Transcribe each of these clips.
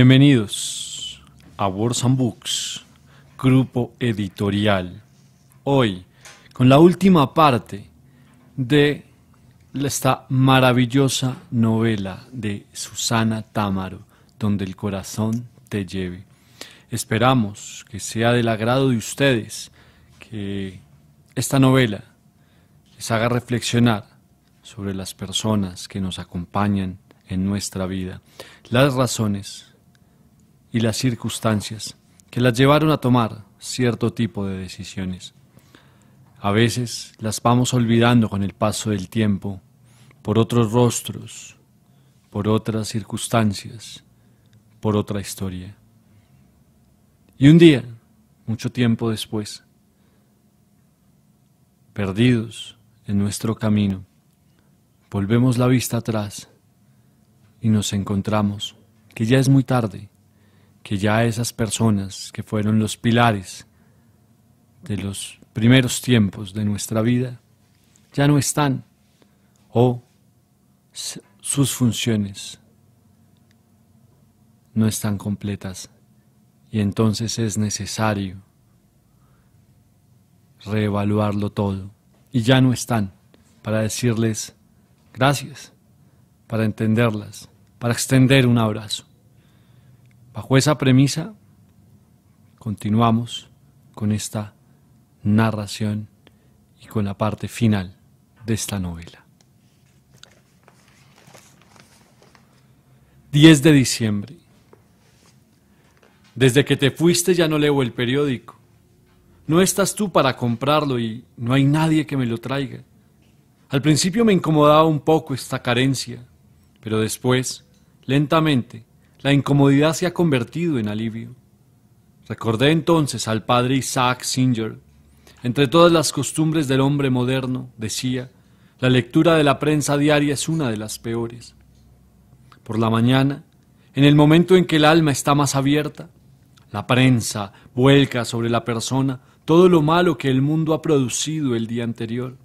Bienvenidos a Words and Books, grupo editorial. Hoy, con la última parte de esta maravillosa novela de Susana Támaro, Donde el corazón te lleve. Esperamos que sea del agrado de ustedes que esta novela les haga reflexionar sobre las personas que nos acompañan en nuestra vida, las razones y las circunstancias que las llevaron a tomar cierto tipo de decisiones. A veces las vamos olvidando con el paso del tiempo por otros rostros, por otras circunstancias, por otra historia. Y un día, mucho tiempo después, perdidos en nuestro camino, volvemos la vista atrás y nos encontramos que ya es muy tarde que ya esas personas que fueron los pilares de los primeros tiempos de nuestra vida ya no están o sus funciones no están completas y entonces es necesario reevaluarlo todo y ya no están para decirles gracias, para entenderlas, para extender un abrazo. Bajo esa premisa, continuamos con esta narración y con la parte final de esta novela. 10 de diciembre. Desde que te fuiste ya no leo el periódico. No estás tú para comprarlo y no hay nadie que me lo traiga. Al principio me incomodaba un poco esta carencia, pero después, lentamente, la incomodidad se ha convertido en alivio. Recordé entonces al padre Isaac Singer. Entre todas las costumbres del hombre moderno, decía, la lectura de la prensa diaria es una de las peores. Por la mañana, en el momento en que el alma está más abierta, la prensa vuelca sobre la persona todo lo malo que el mundo ha producido el día anterior.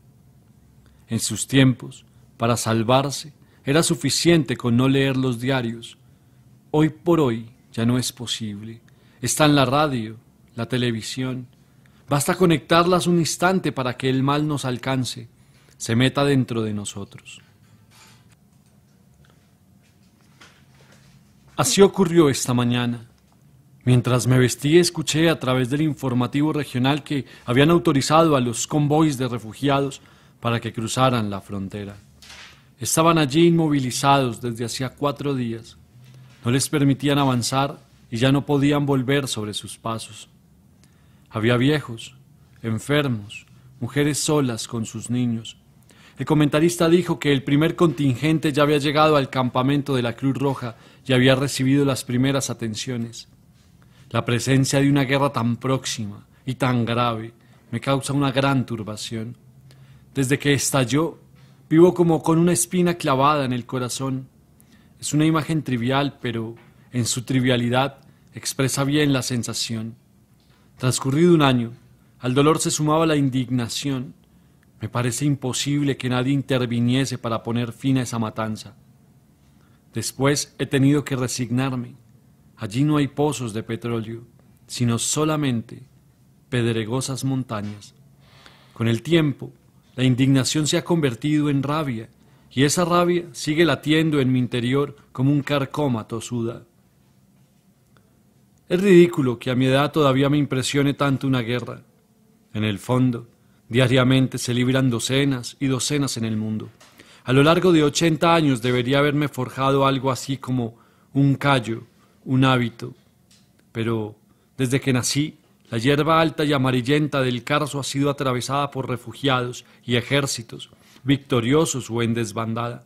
En sus tiempos, para salvarse, era suficiente con no leer los diarios, hoy por hoy ya no es posible. Está en la radio, la televisión. Basta conectarlas un instante para que el mal nos alcance, se meta dentro de nosotros. Así ocurrió esta mañana. Mientras me vestía, escuché a través del informativo regional que habían autorizado a los convoys de refugiados para que cruzaran la frontera. Estaban allí inmovilizados desde hacía cuatro días no les permitían avanzar y ya no podían volver sobre sus pasos. Había viejos, enfermos, mujeres solas con sus niños. El comentarista dijo que el primer contingente ya había llegado al campamento de la Cruz Roja y había recibido las primeras atenciones. La presencia de una guerra tan próxima y tan grave me causa una gran turbación. Desde que estalló, vivo como con una espina clavada en el corazón. Es una imagen trivial, pero en su trivialidad expresa bien la sensación. Transcurrido un año, al dolor se sumaba la indignación. Me parece imposible que nadie interviniese para poner fin a esa matanza. Después he tenido que resignarme. Allí no hay pozos de petróleo, sino solamente pedregosas montañas. Con el tiempo, la indignación se ha convertido en rabia y esa rabia sigue latiendo en mi interior como un carcoma tosuda. Es ridículo que a mi edad todavía me impresione tanto una guerra. En el fondo, diariamente se libran docenas y docenas en el mundo. A lo largo de ochenta años debería haberme forjado algo así como un callo, un hábito. Pero desde que nací, la hierba alta y amarillenta del Carso ha sido atravesada por refugiados y ejércitos, victoriosos o en desbandada.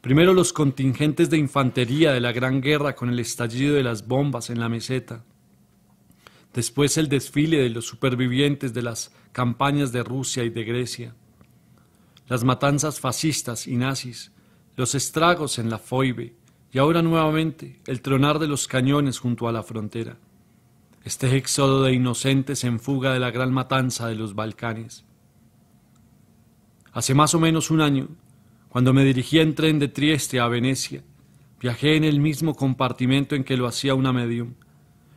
Primero los contingentes de infantería de la Gran Guerra con el estallido de las bombas en la meseta. Después el desfile de los supervivientes de las campañas de Rusia y de Grecia. Las matanzas fascistas y nazis, los estragos en la Foibe y ahora nuevamente el tronar de los cañones junto a la frontera. Este éxodo de inocentes en fuga de la gran matanza de los Balcanes. Hace más o menos un año, cuando me dirigía en tren de Trieste a Venecia, viajé en el mismo compartimento en que lo hacía una medium.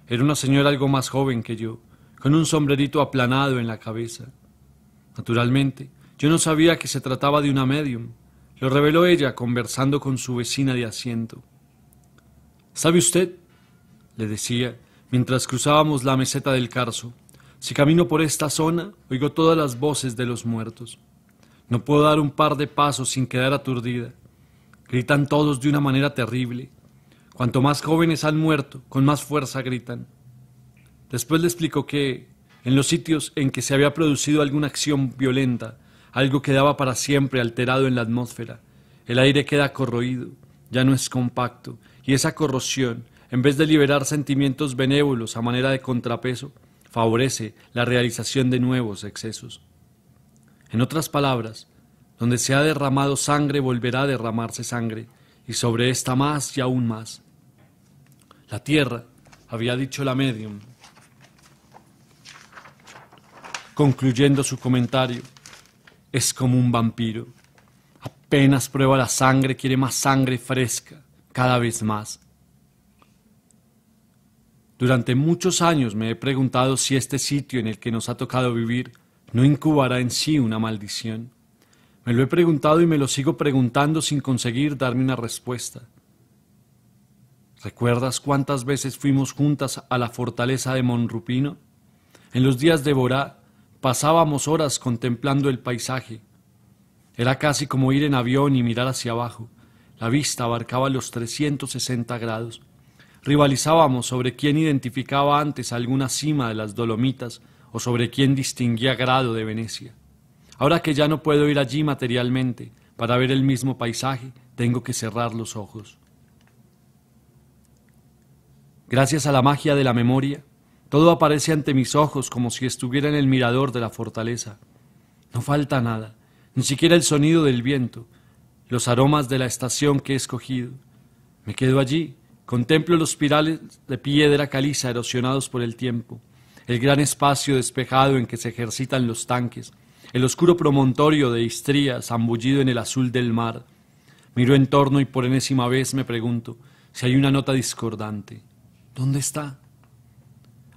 Era una señora algo más joven que yo, con un sombrerito aplanado en la cabeza. Naturalmente, yo no sabía que se trataba de una medium. Lo reveló ella conversando con su vecina de asiento. ¿Sabe usted? le decía, mientras cruzábamos la meseta del Carso. Si camino por esta zona, oigo todas las voces de los muertos. No puedo dar un par de pasos sin quedar aturdida. Gritan todos de una manera terrible. Cuanto más jóvenes han muerto, con más fuerza gritan. Después le explico que en los sitios en que se había producido alguna acción violenta, algo quedaba para siempre alterado en la atmósfera. El aire queda corroído, ya no es compacto, y esa corrosión, en vez de liberar sentimientos benévolos a manera de contrapeso, favorece la realización de nuevos excesos. En otras palabras, donde se ha derramado sangre volverá a derramarse sangre, y sobre esta más y aún más. La tierra, había dicho la medium, concluyendo su comentario, es como un vampiro. Apenas prueba la sangre, quiere más sangre fresca, cada vez más. Durante muchos años me he preguntado si este sitio en el que nos ha tocado vivir no incubará en sí una maldición. Me lo he preguntado y me lo sigo preguntando sin conseguir darme una respuesta. ¿Recuerdas cuántas veces fuimos juntas a la fortaleza de Monrupino? En los días de Borá pasábamos horas contemplando el paisaje. Era casi como ir en avión y mirar hacia abajo. La vista abarcaba los 360 grados. Rivalizábamos sobre quién identificaba antes alguna cima de las Dolomitas o sobre quién distinguía grado de Venecia. Ahora que ya no puedo ir allí materialmente para ver el mismo paisaje, tengo que cerrar los ojos. Gracias a la magia de la memoria, todo aparece ante mis ojos como si estuviera en el mirador de la fortaleza. No falta nada, ni siquiera el sonido del viento, los aromas de la estación que he escogido. Me quedo allí, contemplo los pirales de piedra caliza erosionados por el tiempo, el gran espacio despejado en que se ejercitan los tanques, el oscuro promontorio de Istria zambullido en el azul del mar. Miro en torno y por enésima vez me pregunto si hay una nota discordante. ¿Dónde está?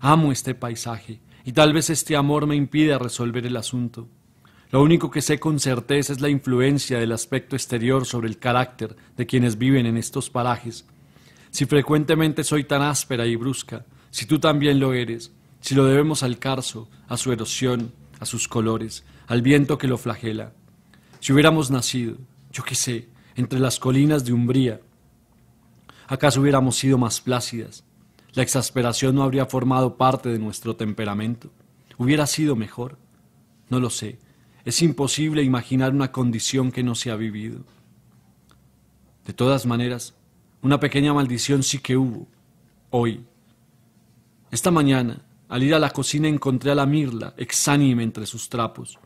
Amo este paisaje y tal vez este amor me impide resolver el asunto. Lo único que sé con certeza es la influencia del aspecto exterior sobre el carácter de quienes viven en estos parajes. Si frecuentemente soy tan áspera y brusca, si tú también lo eres, si lo debemos al carso, a su erosión, a sus colores, al viento que lo flagela. Si hubiéramos nacido, yo qué sé, entre las colinas de Umbría, ¿acaso hubiéramos sido más plácidas? La exasperación no habría formado parte de nuestro temperamento. ¿Hubiera sido mejor? No lo sé. Es imposible imaginar una condición que no se ha vivido. De todas maneras, una pequeña maldición sí que hubo, hoy. Esta mañana, al ir a la cocina encontré a la Mirla, exánime entre sus trapos.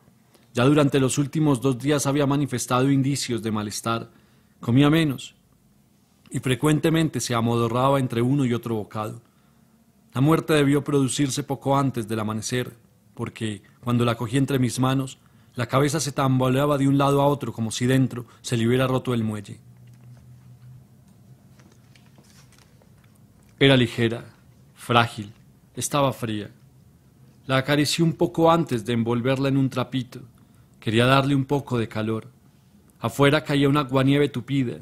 Ya durante los últimos dos días había manifestado indicios de malestar. Comía menos y frecuentemente se amodorraba entre uno y otro bocado. La muerte debió producirse poco antes del amanecer, porque cuando la cogí entre mis manos, la cabeza se tambaleaba de un lado a otro como si dentro se le hubiera roto el muelle. Era ligera, frágil, estaba fría. La acaricié un poco antes de envolverla en un trapito. Quería darle un poco de calor. Afuera caía una guanieve tupida.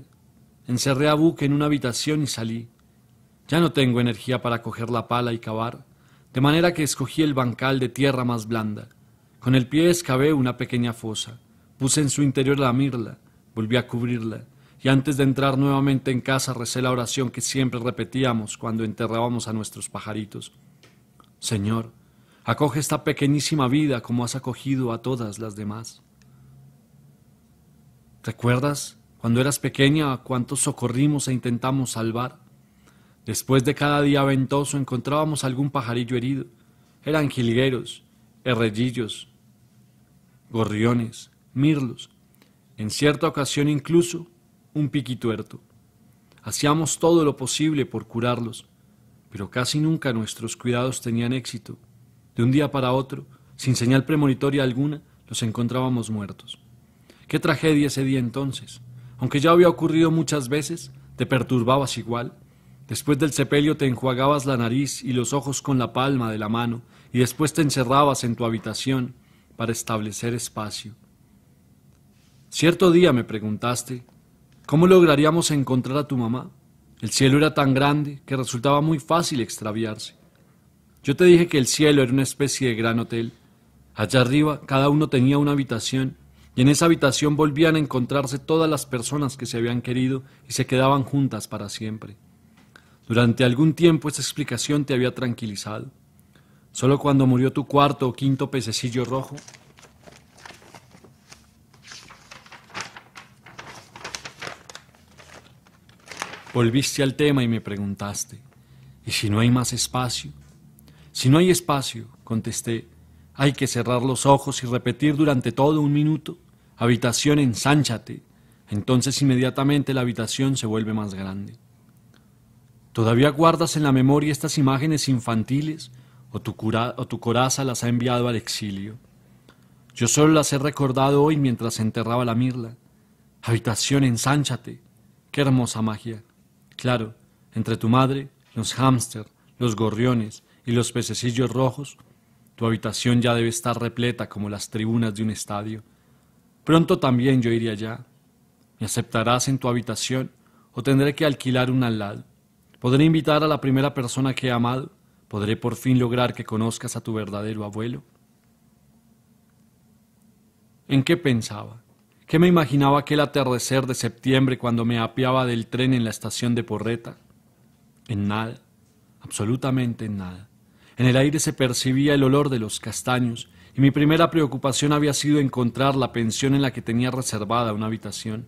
Encerré a Buque en una habitación y salí. Ya no tengo energía para coger la pala y cavar, de manera que escogí el bancal de tierra más blanda. Con el pie excavé una pequeña fosa. Puse en su interior la mirla, volví a cubrirla, y antes de entrar nuevamente en casa recé la oración que siempre repetíamos cuando enterrábamos a nuestros pajaritos. Señor, acoge esta pequeñísima vida como has acogido a todas las demás. ¿Recuerdas cuando eras pequeña a cuántos socorrimos e intentamos salvar? Después de cada día ventoso encontrábamos algún pajarillo herido. Eran jilgueros, herrellillos, gorriones, mirlos, en cierta ocasión incluso un piquituerto. Hacíamos todo lo posible por curarlos, pero casi nunca nuestros cuidados tenían éxito. De un día para otro, sin señal premonitoria alguna, los encontrábamos muertos. Qué tragedia ese día entonces. Aunque ya había ocurrido muchas veces, te perturbabas igual. Después del sepelio te enjuagabas la nariz y los ojos con la palma de la mano y después te encerrabas en tu habitación para establecer espacio. Cierto día me preguntaste, ¿cómo lograríamos encontrar a tu mamá? El cielo era tan grande que resultaba muy fácil extraviarse. Yo te dije que el cielo era una especie de gran hotel. Allá arriba cada uno tenía una habitación y en esa habitación volvían a encontrarse todas las personas que se habían querido y se quedaban juntas para siempre. Durante algún tiempo esa explicación te había tranquilizado. Solo cuando murió tu cuarto o quinto pececillo rojo, Volviste al tema y me preguntaste, ¿y si no hay más espacio? Si no hay espacio, contesté, hay que cerrar los ojos y repetir durante todo un minuto, habitación, ensánchate. Entonces inmediatamente la habitación se vuelve más grande. ¿Todavía guardas en la memoria estas imágenes infantiles o tu, coraza las ha enviado al exilio? Yo solo las he recordado hoy mientras enterraba la mirla. Habitación, ensánchate. Qué hermosa magia. Claro, entre tu madre, los hámster, los gorriones y los pececillos rojos, tu habitación ya debe estar repleta como las tribunas de un estadio. Pronto también yo iré allá. ¿Me aceptarás en tu habitación o tendré que alquilar un al lado? ¿Podré invitar a la primera persona que he amado? ¿Podré por fin lograr que conozcas a tu verdadero abuelo? ¿En qué pensaba? ¿Qué me imaginaba aquel atardecer de septiembre cuando me apiaba del tren en la estación de Porreta. En nada, absolutamente en nada. En el aire se percibía el olor de los castaños y mi primera preocupación había sido encontrar la pensión en la que tenía reservada una habitación.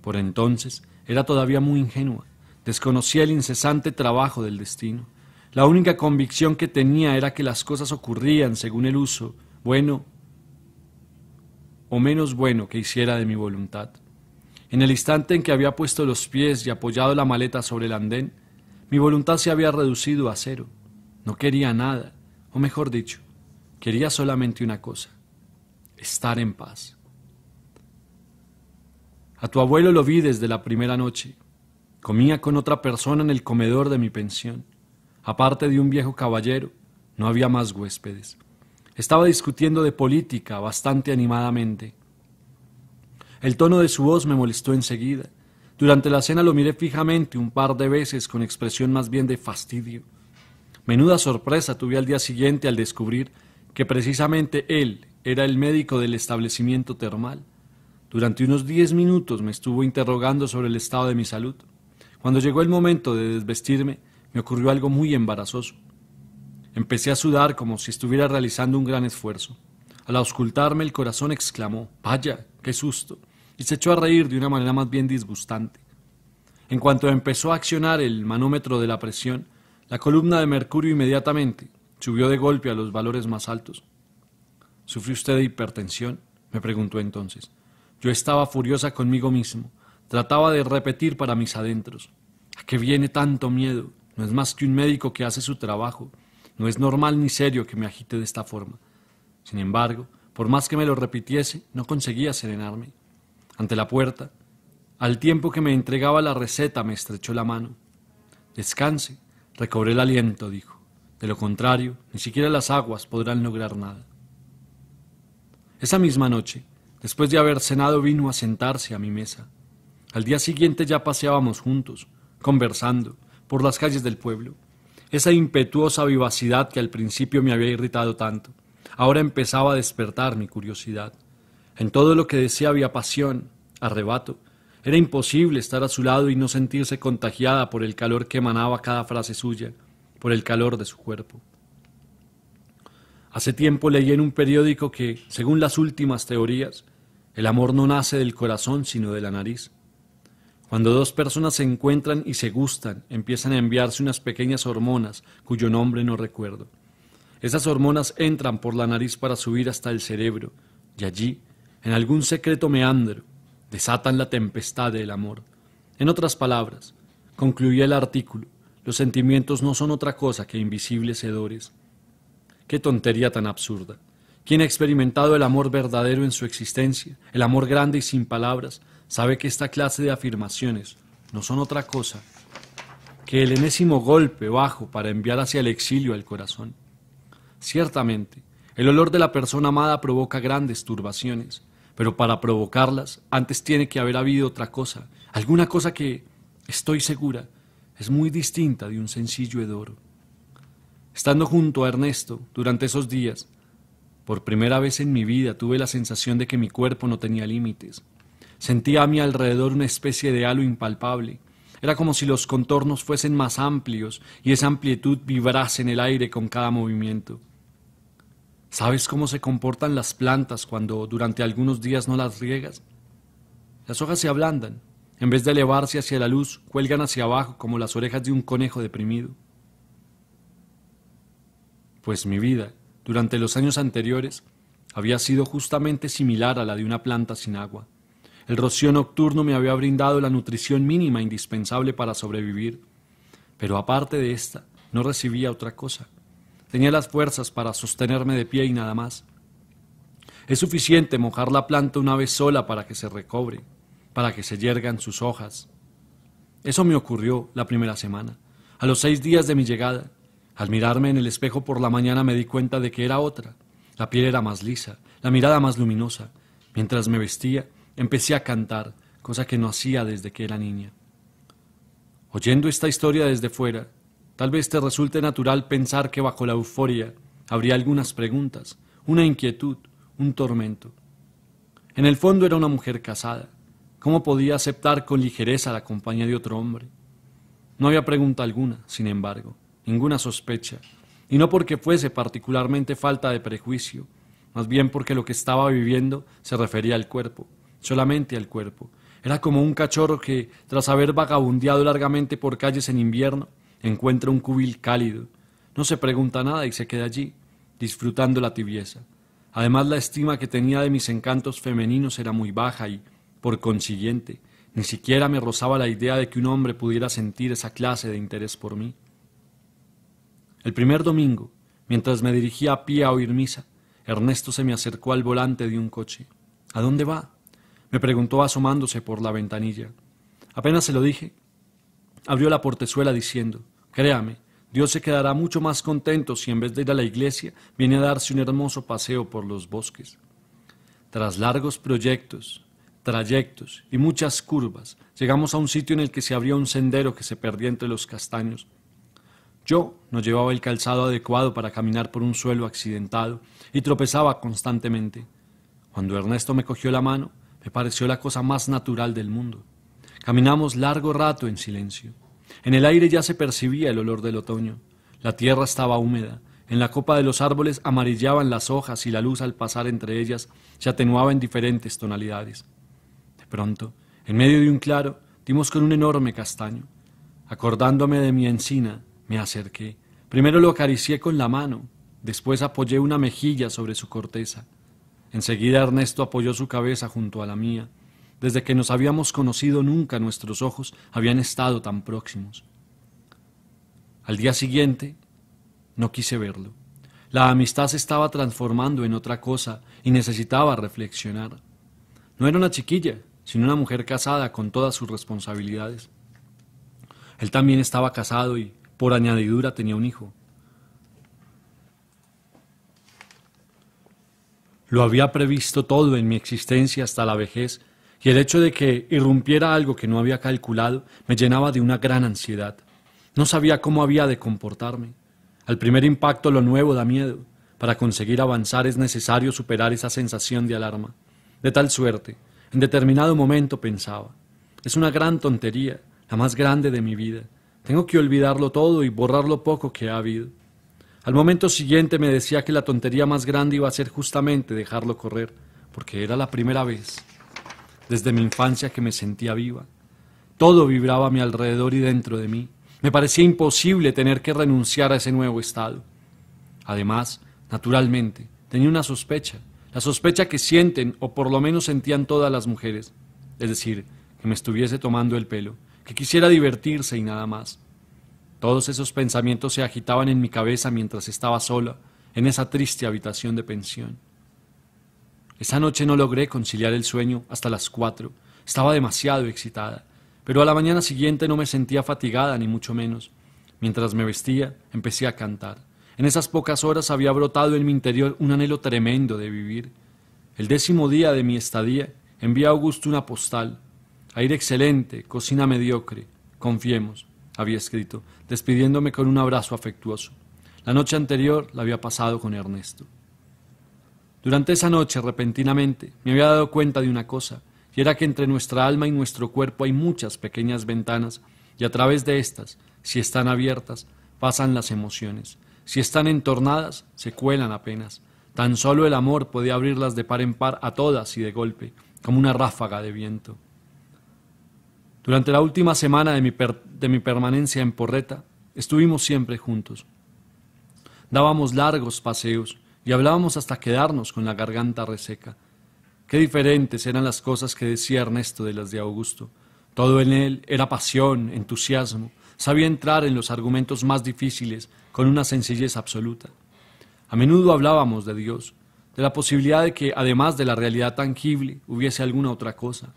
Por entonces era todavía muy ingenua, desconocía el incesante trabajo del destino. La única convicción que tenía era que las cosas ocurrían según el uso, bueno o menos bueno que hiciera de mi voluntad. En el instante en que había puesto los pies y apoyado la maleta sobre el andén, mi voluntad se había reducido a cero. No quería nada, o mejor dicho, quería solamente una cosa, estar en paz. A tu abuelo lo vi desde la primera noche. Comía con otra persona en el comedor de mi pensión. Aparte de un viejo caballero, no había más huéspedes. Estaba discutiendo de política bastante animadamente. El tono de su voz me molestó enseguida. Durante la cena lo miré fijamente un par de veces con expresión más bien de fastidio. Menuda sorpresa tuve al día siguiente al descubrir que precisamente él era el médico del establecimiento termal. Durante unos diez minutos me estuvo interrogando sobre el estado de mi salud. Cuando llegó el momento de desvestirme, me ocurrió algo muy embarazoso. Empecé a sudar como si estuviera realizando un gran esfuerzo. Al auscultarme el corazón exclamó, vaya, qué susto, y se echó a reír de una manera más bien disgustante. En cuanto empezó a accionar el manómetro de la presión, la columna de mercurio inmediatamente subió de golpe a los valores más altos. ¿Sufre usted de hipertensión? me preguntó entonces. Yo estaba furiosa conmigo mismo. Trataba de repetir para mis adentros. ¿A qué viene tanto miedo? No es más que un médico que hace su trabajo. No es normal ni serio que me agite de esta forma. Sin embargo, por más que me lo repitiese, no conseguía serenarme. Ante la puerta, al tiempo que me entregaba la receta, me estrechó la mano. Descanse, recobré el aliento, dijo. De lo contrario, ni siquiera las aguas podrán lograr nada. Esa misma noche, después de haber cenado, vino a sentarse a mi mesa. Al día siguiente ya paseábamos juntos, conversando, por las calles del pueblo. Esa impetuosa vivacidad que al principio me había irritado tanto, ahora empezaba a despertar mi curiosidad. En todo lo que decía había pasión, arrebato. Era imposible estar a su lado y no sentirse contagiada por el calor que emanaba cada frase suya, por el calor de su cuerpo. Hace tiempo leí en un periódico que, según las últimas teorías, el amor no nace del corazón sino de la nariz. Cuando dos personas se encuentran y se gustan, empiezan a enviarse unas pequeñas hormonas cuyo nombre no recuerdo. Esas hormonas entran por la nariz para subir hasta el cerebro y allí, en algún secreto meandro, desatan la tempestad del amor. En otras palabras, concluía el artículo, los sentimientos no son otra cosa que invisibles hedores. Qué tontería tan absurda. ¿Quién ha experimentado el amor verdadero en su existencia, el amor grande y sin palabras, sabe que esta clase de afirmaciones no son otra cosa que el enésimo golpe bajo para enviar hacia el exilio al corazón. Ciertamente, el olor de la persona amada provoca grandes turbaciones, pero para provocarlas antes tiene que haber habido otra cosa, alguna cosa que, estoy segura, es muy distinta de un sencillo edoro. Estando junto a Ernesto durante esos días, por primera vez en mi vida tuve la sensación de que mi cuerpo no tenía límites, Sentía a mi alrededor una especie de halo impalpable. Era como si los contornos fuesen más amplios y esa amplitud vibrase en el aire con cada movimiento. ¿Sabes cómo se comportan las plantas cuando durante algunos días no las riegas? Las hojas se ablandan. En vez de elevarse hacia la luz, cuelgan hacia abajo como las orejas de un conejo deprimido. Pues mi vida, durante los años anteriores, había sido justamente similar a la de una planta sin agua. El rocío nocturno me había brindado la nutrición mínima indispensable para sobrevivir, pero aparte de esta, no recibía otra cosa. Tenía las fuerzas para sostenerme de pie y nada más. Es suficiente mojar la planta una vez sola para que se recobre, para que se yergan sus hojas. Eso me ocurrió la primera semana. A los seis días de mi llegada, al mirarme en el espejo por la mañana me di cuenta de que era otra. La piel era más lisa, la mirada más luminosa. Mientras me vestía, empecé a cantar, cosa que no hacía desde que era niña. Oyendo esta historia desde fuera, tal vez te resulte natural pensar que bajo la euforia habría algunas preguntas, una inquietud, un tormento. En el fondo era una mujer casada. ¿Cómo podía aceptar con ligereza la compañía de otro hombre? No había pregunta alguna, sin embargo, ninguna sospecha, y no porque fuese particularmente falta de prejuicio, más bien porque lo que estaba viviendo se refería al cuerpo, solamente al cuerpo. Era como un cachorro que, tras haber vagabundeado largamente por calles en invierno, encuentra un cubil cálido. No se pregunta nada y se queda allí, disfrutando la tibieza. Además, la estima que tenía de mis encantos femeninos era muy baja y, por consiguiente, ni siquiera me rozaba la idea de que un hombre pudiera sentir esa clase de interés por mí. El primer domingo, mientras me dirigía a pie a oír misa, Ernesto se me acercó al volante de un coche. ¿A dónde va? me preguntó asomándose por la ventanilla. Apenas se lo dije, abrió la portezuela diciendo, créame, Dios se quedará mucho más contento si en vez de ir a la iglesia viene a darse un hermoso paseo por los bosques. Tras largos proyectos, trayectos y muchas curvas, llegamos a un sitio en el que se abría un sendero que se perdía entre los castaños. Yo no llevaba el calzado adecuado para caminar por un suelo accidentado y tropezaba constantemente. Cuando Ernesto me cogió la mano, me pareció la cosa más natural del mundo. Caminamos largo rato en silencio. En el aire ya se percibía el olor del otoño. La tierra estaba húmeda. En la copa de los árboles amarillaban las hojas y la luz al pasar entre ellas se atenuaba en diferentes tonalidades. De pronto, en medio de un claro, dimos con un enorme castaño. Acordándome de mi encina, me acerqué. Primero lo acaricié con la mano, después apoyé una mejilla sobre su corteza. Enseguida Ernesto apoyó su cabeza junto a la mía. Desde que nos habíamos conocido nunca nuestros ojos habían estado tan próximos. Al día siguiente no quise verlo. La amistad se estaba transformando en otra cosa y necesitaba reflexionar. No era una chiquilla, sino una mujer casada con todas sus responsabilidades. Él también estaba casado y, por añadidura, tenía un hijo. Lo había previsto todo en mi existencia hasta la vejez, y el hecho de que irrumpiera algo que no había calculado me llenaba de una gran ansiedad. No sabía cómo había de comportarme. Al primer impacto lo nuevo da miedo. Para conseguir avanzar es necesario superar esa sensación de alarma. De tal suerte, en determinado momento pensaba, es una gran tontería, la más grande de mi vida. Tengo que olvidarlo todo y borrar lo poco que ha habido. Al momento siguiente me decía que la tontería más grande iba a ser justamente dejarlo correr, porque era la primera vez desde mi infancia que me sentía viva. Todo vibraba a mi alrededor y dentro de mí. Me parecía imposible tener que renunciar a ese nuevo estado. Además, naturalmente, tenía una sospecha, la sospecha que sienten o por lo menos sentían todas las mujeres, es decir, que me estuviese tomando el pelo, que quisiera divertirse y nada más. Todos esos pensamientos se agitaban en mi cabeza mientras estaba sola en esa triste habitación de pensión. Esa noche no logré conciliar el sueño hasta las cuatro. Estaba demasiado excitada, pero a la mañana siguiente no me sentía fatigada, ni mucho menos. Mientras me vestía, empecé a cantar. En esas pocas horas había brotado en mi interior un anhelo tremendo de vivir. El décimo día de mi estadía, envié a Augusto una postal. Aire excelente, cocina mediocre, confiemos, había escrito despidiéndome con un abrazo afectuoso. La noche anterior la había pasado con Ernesto. Durante esa noche, repentinamente, me había dado cuenta de una cosa, y era que entre nuestra alma y nuestro cuerpo hay muchas pequeñas ventanas, y a través de estas, si están abiertas, pasan las emociones. Si están entornadas, se cuelan apenas. Tan solo el amor podía abrirlas de par en par a todas y de golpe, como una ráfaga de viento. Durante la última semana de mi, permanencia en Porreta, estuvimos siempre juntos. Dábamos largos paseos y hablábamos hasta quedarnos con la garganta reseca. Qué diferentes eran las cosas que decía Ernesto de las de Augusto. Todo en él era pasión, entusiasmo. Sabía entrar en los argumentos más difíciles con una sencillez absoluta. A menudo hablábamos de Dios, de la posibilidad de que, además de la realidad tangible, hubiese alguna otra cosa,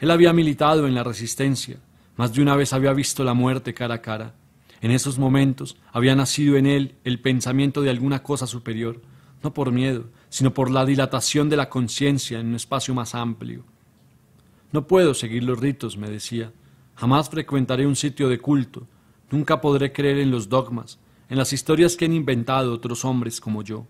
él había militado en la resistencia, más de una vez había visto la muerte cara a cara. En esos momentos había nacido en él el pensamiento de alguna cosa superior, no por miedo, sino por la dilatación de la conciencia en un espacio más amplio. No puedo seguir los ritos, me decía. Jamás frecuentaré un sitio de culto. Nunca podré creer en los dogmas, en las historias que han inventado otros hombres como yo.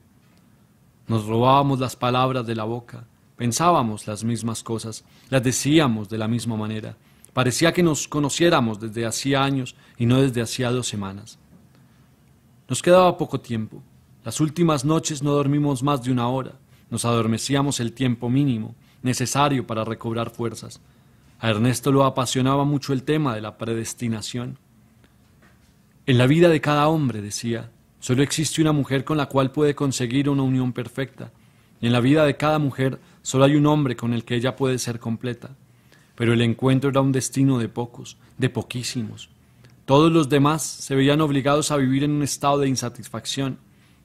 Nos robábamos las palabras de la boca, Pensábamos las mismas cosas, las decíamos de la misma manera. Parecía que nos conociéramos desde hacía años y no desde hacía dos semanas. Nos quedaba poco tiempo. Las últimas noches no dormimos más de una hora. Nos adormecíamos el tiempo mínimo necesario para recobrar fuerzas. A Ernesto lo apasionaba mucho el tema de la predestinación. En la vida de cada hombre, decía, solo existe una mujer con la cual puede conseguir una unión perfecta. Y en la vida de cada mujer Solo hay un hombre con el que ella puede ser completa. Pero el encuentro era un destino de pocos, de poquísimos. Todos los demás se veían obligados a vivir en un estado de insatisfacción,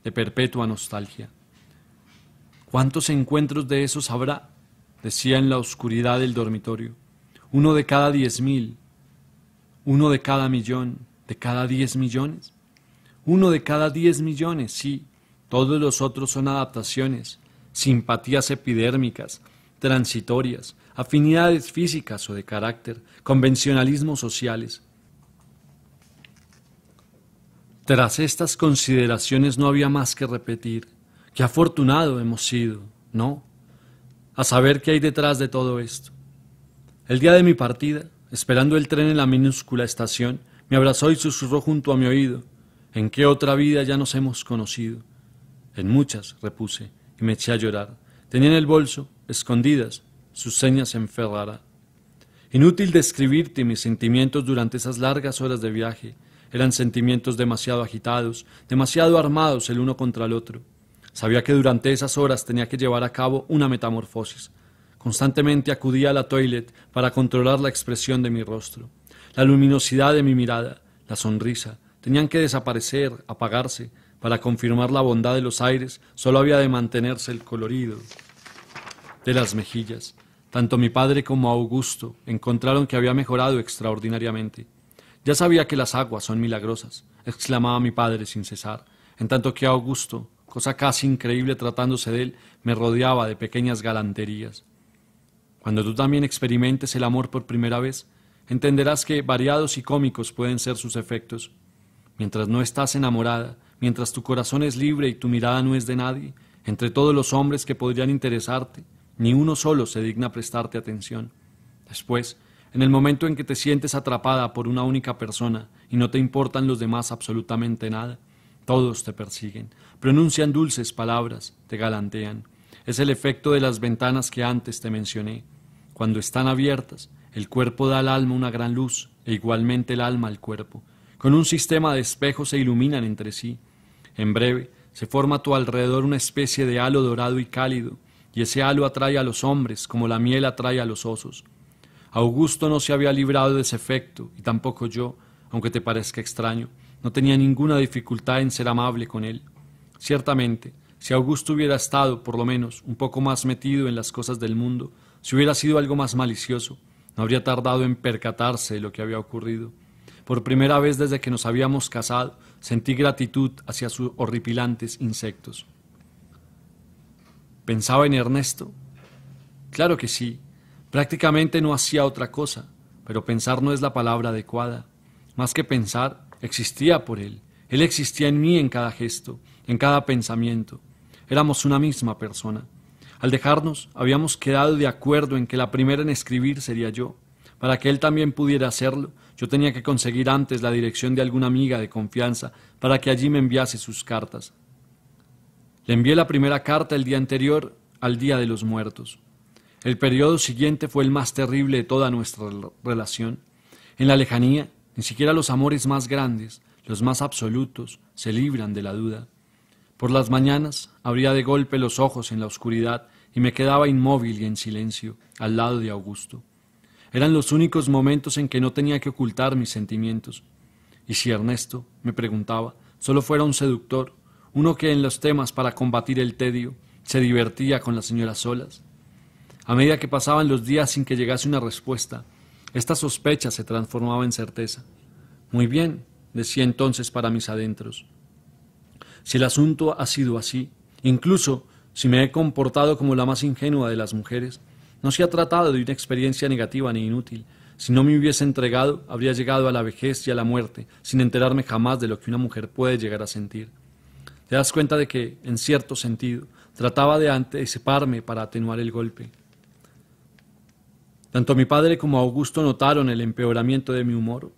de perpetua nostalgia. ¿Cuántos encuentros de esos habrá? decía en la oscuridad del dormitorio. Uno de cada diez mil, uno de cada millón, de cada diez millones. Uno de cada diez millones, sí. Todos los otros son adaptaciones, simpatías epidérmicas, transitorias, afinidades físicas o de carácter, convencionalismos sociales. Tras estas consideraciones no había más que repetir, qué afortunado hemos sido, ¿no? A saber qué hay detrás de todo esto. El día de mi partida, esperando el tren en la minúscula estación, me abrazó y susurró junto a mi oído, ¿en qué otra vida ya nos hemos conocido? En muchas, repuse me eché a llorar. Tenía en el bolso, escondidas, sus señas en Ferrara. Inútil describirte mis sentimientos durante esas largas horas de viaje. Eran sentimientos demasiado agitados, demasiado armados el uno contra el otro. Sabía que durante esas horas tenía que llevar a cabo una metamorfosis. Constantemente acudía a la toilet para controlar la expresión de mi rostro. La luminosidad de mi mirada, la sonrisa, tenían que desaparecer, apagarse, para confirmar la bondad de los aires, solo había de mantenerse el colorido de las mejillas. Tanto mi padre como Augusto encontraron que había mejorado extraordinariamente. Ya sabía que las aguas son milagrosas, exclamaba mi padre sin cesar, en tanto que Augusto, cosa casi increíble tratándose de él, me rodeaba de pequeñas galanterías. Cuando tú también experimentes el amor por primera vez, entenderás que variados y cómicos pueden ser sus efectos. Mientras no estás enamorada, mientras tu corazón es libre y tu mirada no es de nadie, entre todos los hombres que podrían interesarte, ni uno solo se digna prestarte atención. Después, en el momento en que te sientes atrapada por una única persona y no te importan los demás absolutamente nada, todos te persiguen, pronuncian dulces palabras, te galantean. Es el efecto de las ventanas que antes te mencioné. Cuando están abiertas, el cuerpo da al alma una gran luz e igualmente el alma al cuerpo. Con un sistema de espejos se iluminan entre sí. En breve, se forma a tu alrededor una especie de halo dorado y cálido, y ese halo atrae a los hombres como la miel atrae a los osos. Augusto no se había librado de ese efecto, y tampoco yo, aunque te parezca extraño, no tenía ninguna dificultad en ser amable con él. Ciertamente, si Augusto hubiera estado, por lo menos, un poco más metido en las cosas del mundo, si hubiera sido algo más malicioso, no habría tardado en percatarse de lo que había ocurrido. Por primera vez desde que nos habíamos casado, sentí gratitud hacia sus horripilantes insectos. ¿Pensaba en Ernesto? Claro que sí. Prácticamente no hacía otra cosa, pero pensar no es la palabra adecuada. Más que pensar, existía por él. Él existía en mí en cada gesto, en cada pensamiento. Éramos una misma persona. Al dejarnos, habíamos quedado de acuerdo en que la primera en escribir sería yo. Para que él también pudiera hacerlo, yo tenía que conseguir antes la dirección de alguna amiga de confianza para que allí me enviase sus cartas. Le envié la primera carta el día anterior al Día de los Muertos. El periodo siguiente fue el más terrible de toda nuestra relación. En la lejanía, ni siquiera los amores más grandes, los más absolutos, se libran de la duda. Por las mañanas abría de golpe los ojos en la oscuridad y me quedaba inmóvil y en silencio al lado de Augusto. Eran los únicos momentos en que no tenía que ocultar mis sentimientos. Y si Ernesto, me preguntaba, solo fuera un seductor, uno que en los temas para combatir el tedio se divertía con las señoras solas. A medida que pasaban los días sin que llegase una respuesta, esta sospecha se transformaba en certeza. Muy bien, decía entonces para mis adentros. Si el asunto ha sido así, incluso si me he comportado como la más ingenua de las mujeres, no se ha tratado de una experiencia negativa ni inútil. Si no me hubiese entregado, habría llegado a la vejez y a la muerte, sin enterarme jamás de lo que una mujer puede llegar a sentir. Te das cuenta de que, en cierto sentido, trataba de anticiparme para atenuar el golpe. Tanto mi padre como Augusto notaron el empeoramiento de mi humor.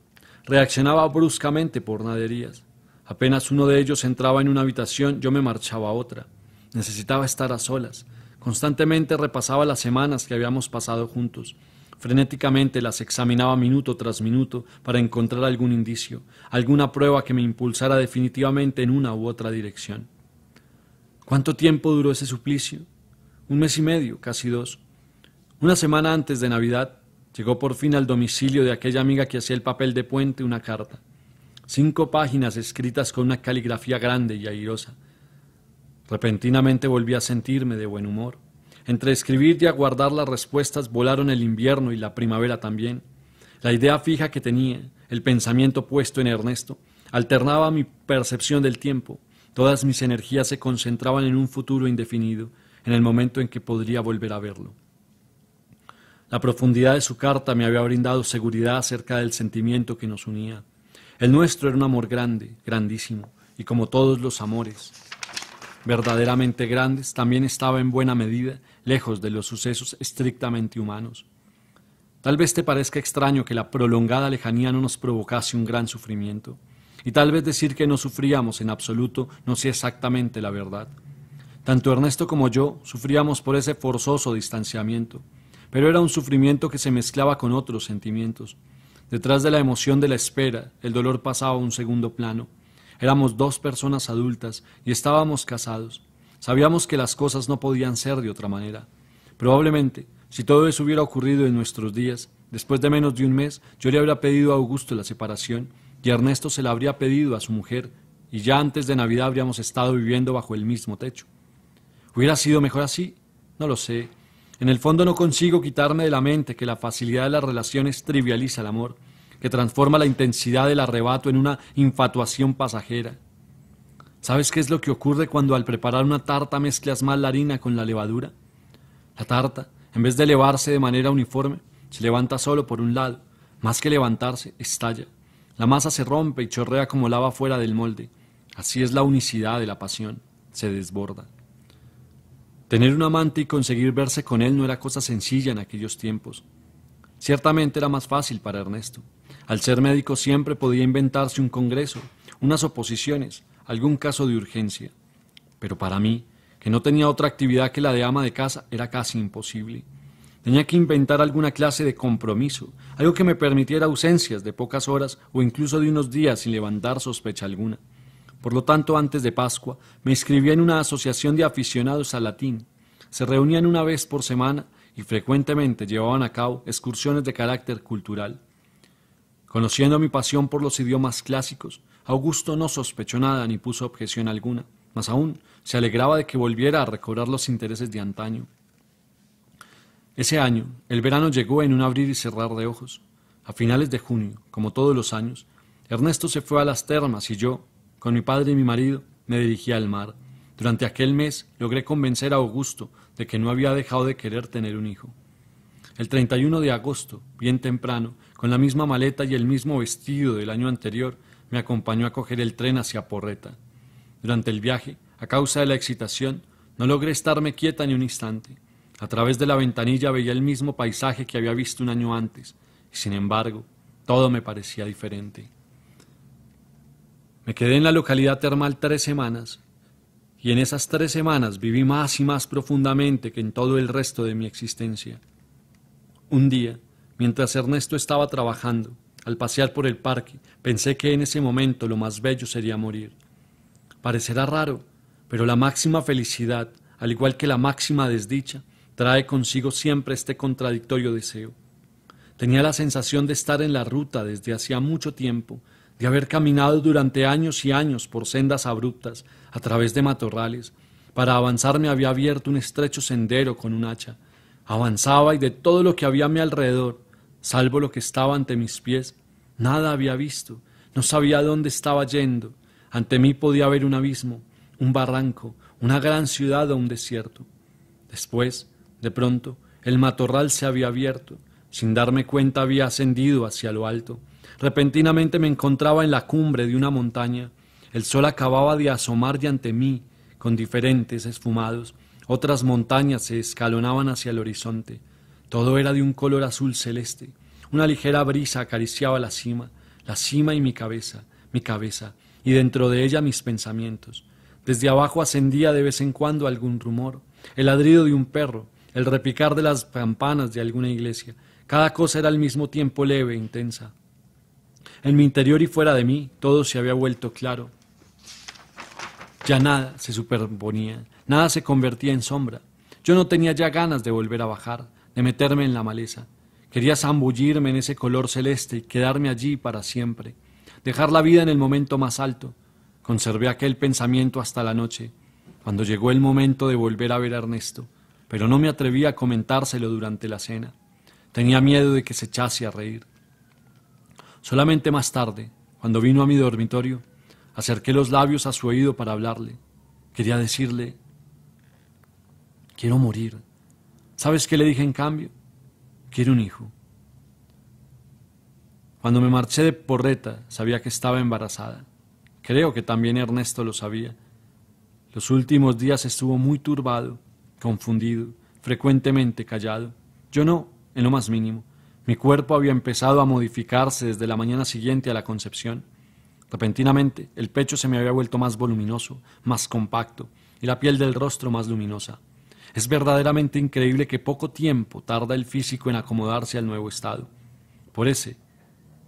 Reaccionaba bruscamente por naderías. Apenas uno de ellos entraba en una habitación, yo me marchaba a otra. Necesitaba estar a solas. Constantemente repasaba las semanas que habíamos pasado juntos. Frenéticamente las examinaba minuto tras minuto para encontrar algún indicio, alguna prueba que me impulsara definitivamente en una u otra dirección. ¿Cuánto tiempo duró ese suplicio? Un mes y medio, casi dos. Una semana antes de Navidad, llegó por fin al domicilio de aquella amiga que hacía el papel de puente una carta. Cinco páginas escritas con una caligrafía grande y airosa, Repentinamente volví a sentirme de buen humor. Entre escribir y aguardar las respuestas volaron el invierno y la primavera también. La idea fija que tenía, el pensamiento puesto en Ernesto, alternaba mi percepción del tiempo. Todas mis energías se concentraban en un futuro indefinido, en el momento en que podría volver a verlo. La profundidad de su carta me había brindado seguridad acerca del sentimiento que nos unía. El nuestro era un amor grande, grandísimo, y como todos los amores, verdaderamente grandes, también estaba en buena medida lejos de los sucesos estrictamente humanos. Tal vez te parezca extraño que la prolongada lejanía no nos provocase un gran sufrimiento, y tal vez decir que no sufríamos en absoluto no sea exactamente la verdad. Tanto Ernesto como yo sufríamos por ese forzoso distanciamiento, pero era un sufrimiento que se mezclaba con otros sentimientos. Detrás de la emoción de la espera, el dolor pasaba a un segundo plano. Éramos dos personas adultas y estábamos casados. Sabíamos que las cosas no podían ser de otra manera. Probablemente, si todo eso hubiera ocurrido en nuestros días, después de menos de un mes, yo le habría pedido a Augusto la separación y Ernesto se la habría pedido a su mujer y ya antes de Navidad habríamos estado viviendo bajo el mismo techo. ¿Hubiera sido mejor así? No lo sé. En el fondo no consigo quitarme de la mente que la facilidad de las relaciones trivializa el amor que transforma la intensidad del arrebato en una infatuación pasajera. ¿Sabes qué es lo que ocurre cuando al preparar una tarta mezclas mal la harina con la levadura? La tarta, en vez de elevarse de manera uniforme, se levanta solo por un lado. Más que levantarse, estalla. La masa se rompe y chorrea como lava fuera del molde. Así es la unicidad de la pasión. Se desborda. Tener un amante y conseguir verse con él no era cosa sencilla en aquellos tiempos. Ciertamente era más fácil para Ernesto. Al ser médico siempre podía inventarse un congreso, unas oposiciones, algún caso de urgencia. Pero para mí, que no tenía otra actividad que la de ama de casa, era casi imposible. Tenía que inventar alguna clase de compromiso, algo que me permitiera ausencias de pocas horas o incluso de unos días sin levantar sospecha alguna. Por lo tanto, antes de Pascua, me inscribí en una asociación de aficionados al latín. Se reunían una vez por semana y frecuentemente llevaban a cabo excursiones de carácter cultural. Conociendo mi pasión por los idiomas clásicos, Augusto no sospechó nada ni puso objeción alguna, más aún se alegraba de que volviera a recobrar los intereses de antaño. Ese año, el verano llegó en un abrir y cerrar de ojos. A finales de junio, como todos los años, Ernesto se fue a las termas y yo, con mi padre y mi marido, me dirigí al mar. Durante aquel mes logré convencer a Augusto de que no había dejado de querer tener un hijo. El 31 de agosto, bien temprano, con la misma maleta y el mismo vestido del año anterior, me acompañó a coger el tren hacia Porreta. Durante el viaje, a causa de la excitación, no logré estarme quieta ni un instante. A través de la ventanilla veía el mismo paisaje que había visto un año antes, y sin embargo, todo me parecía diferente. Me quedé en la localidad termal tres semanas, y en esas tres semanas viví más y más profundamente que en todo el resto de mi existencia. Un día, Mientras Ernesto estaba trabajando, al pasear por el parque, pensé que en ese momento lo más bello sería morir. Parecerá raro, pero la máxima felicidad, al igual que la máxima desdicha, trae consigo siempre este contradictorio deseo. Tenía la sensación de estar en la ruta desde hacía mucho tiempo, de haber caminado durante años y años por sendas abruptas, a través de matorrales. Para avanzar me había abierto un estrecho sendero con un hacha. Avanzaba y de todo lo que había a mi alrededor Salvo lo que estaba ante mis pies, nada había visto, no sabía dónde estaba yendo. Ante mí podía haber un abismo, un barranco, una gran ciudad o un desierto. Después, de pronto, el matorral se había abierto. Sin darme cuenta había ascendido hacia lo alto. Repentinamente me encontraba en la cumbre de una montaña. El sol acababa de asomar de ante mí, con diferentes esfumados. Otras montañas se escalonaban hacia el horizonte. Todo era de un color azul celeste. Una ligera brisa acariciaba la cima, la cima y mi cabeza, mi cabeza, y dentro de ella mis pensamientos. Desde abajo ascendía de vez en cuando algún rumor, el ladrido de un perro, el repicar de las campanas de alguna iglesia. Cada cosa era al mismo tiempo leve e intensa. En mi interior y fuera de mí, todo se había vuelto claro. Ya nada se superponía, nada se convertía en sombra. Yo no tenía ya ganas de volver a bajar de meterme en la maleza. Quería zambullirme en ese color celeste y quedarme allí para siempre, dejar la vida en el momento más alto. Conservé aquel pensamiento hasta la noche, cuando llegó el momento de volver a ver a Ernesto, pero no me atreví a comentárselo durante la cena. Tenía miedo de que se echase a reír. Solamente más tarde, cuando vino a mi dormitorio, acerqué los labios a su oído para hablarle. Quería decirle, quiero morir. ¿Sabes qué le dije en cambio? Quiero un hijo. Cuando me marché de Porreta, sabía que estaba embarazada. Creo que también Ernesto lo sabía. Los últimos días estuvo muy turbado, confundido, frecuentemente callado. Yo no, en lo más mínimo. Mi cuerpo había empezado a modificarse desde la mañana siguiente a la concepción. Repentinamente, el pecho se me había vuelto más voluminoso, más compacto, y la piel del rostro más luminosa. Es verdaderamente increíble que poco tiempo tarda el físico en acomodarse al nuevo estado. Por ese,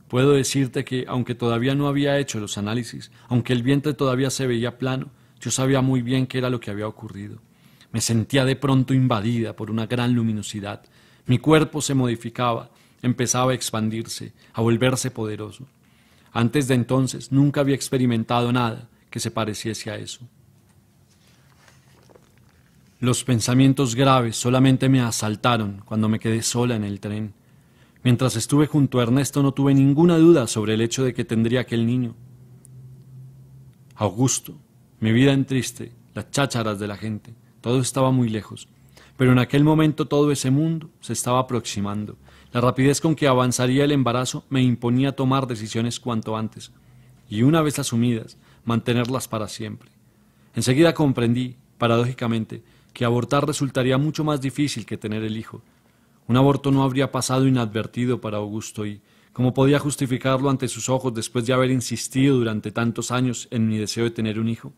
puedo decirte que, aunque todavía no había hecho los análisis, aunque el vientre todavía se veía plano, yo sabía muy bien qué era lo que había ocurrido. Me sentía de pronto invadida por una gran luminosidad. Mi cuerpo se modificaba, empezaba a expandirse, a volverse poderoso. Antes de entonces nunca había experimentado nada que se pareciese a eso. Los pensamientos graves solamente me asaltaron cuando me quedé sola en el tren. Mientras estuve junto a Ernesto no tuve ninguna duda sobre el hecho de que tendría aquel niño. Augusto, mi vida en triste, las chácharas de la gente, todo estaba muy lejos. Pero en aquel momento todo ese mundo se estaba aproximando. La rapidez con que avanzaría el embarazo me imponía tomar decisiones cuanto antes, y una vez asumidas, mantenerlas para siempre. Enseguida comprendí, paradójicamente, que abortar resultaría mucho más difícil que tener el hijo. Un aborto no habría pasado inadvertido para Augusto y, ¿cómo podía justificarlo ante sus ojos después de haber insistido durante tantos años en mi deseo de tener un hijo?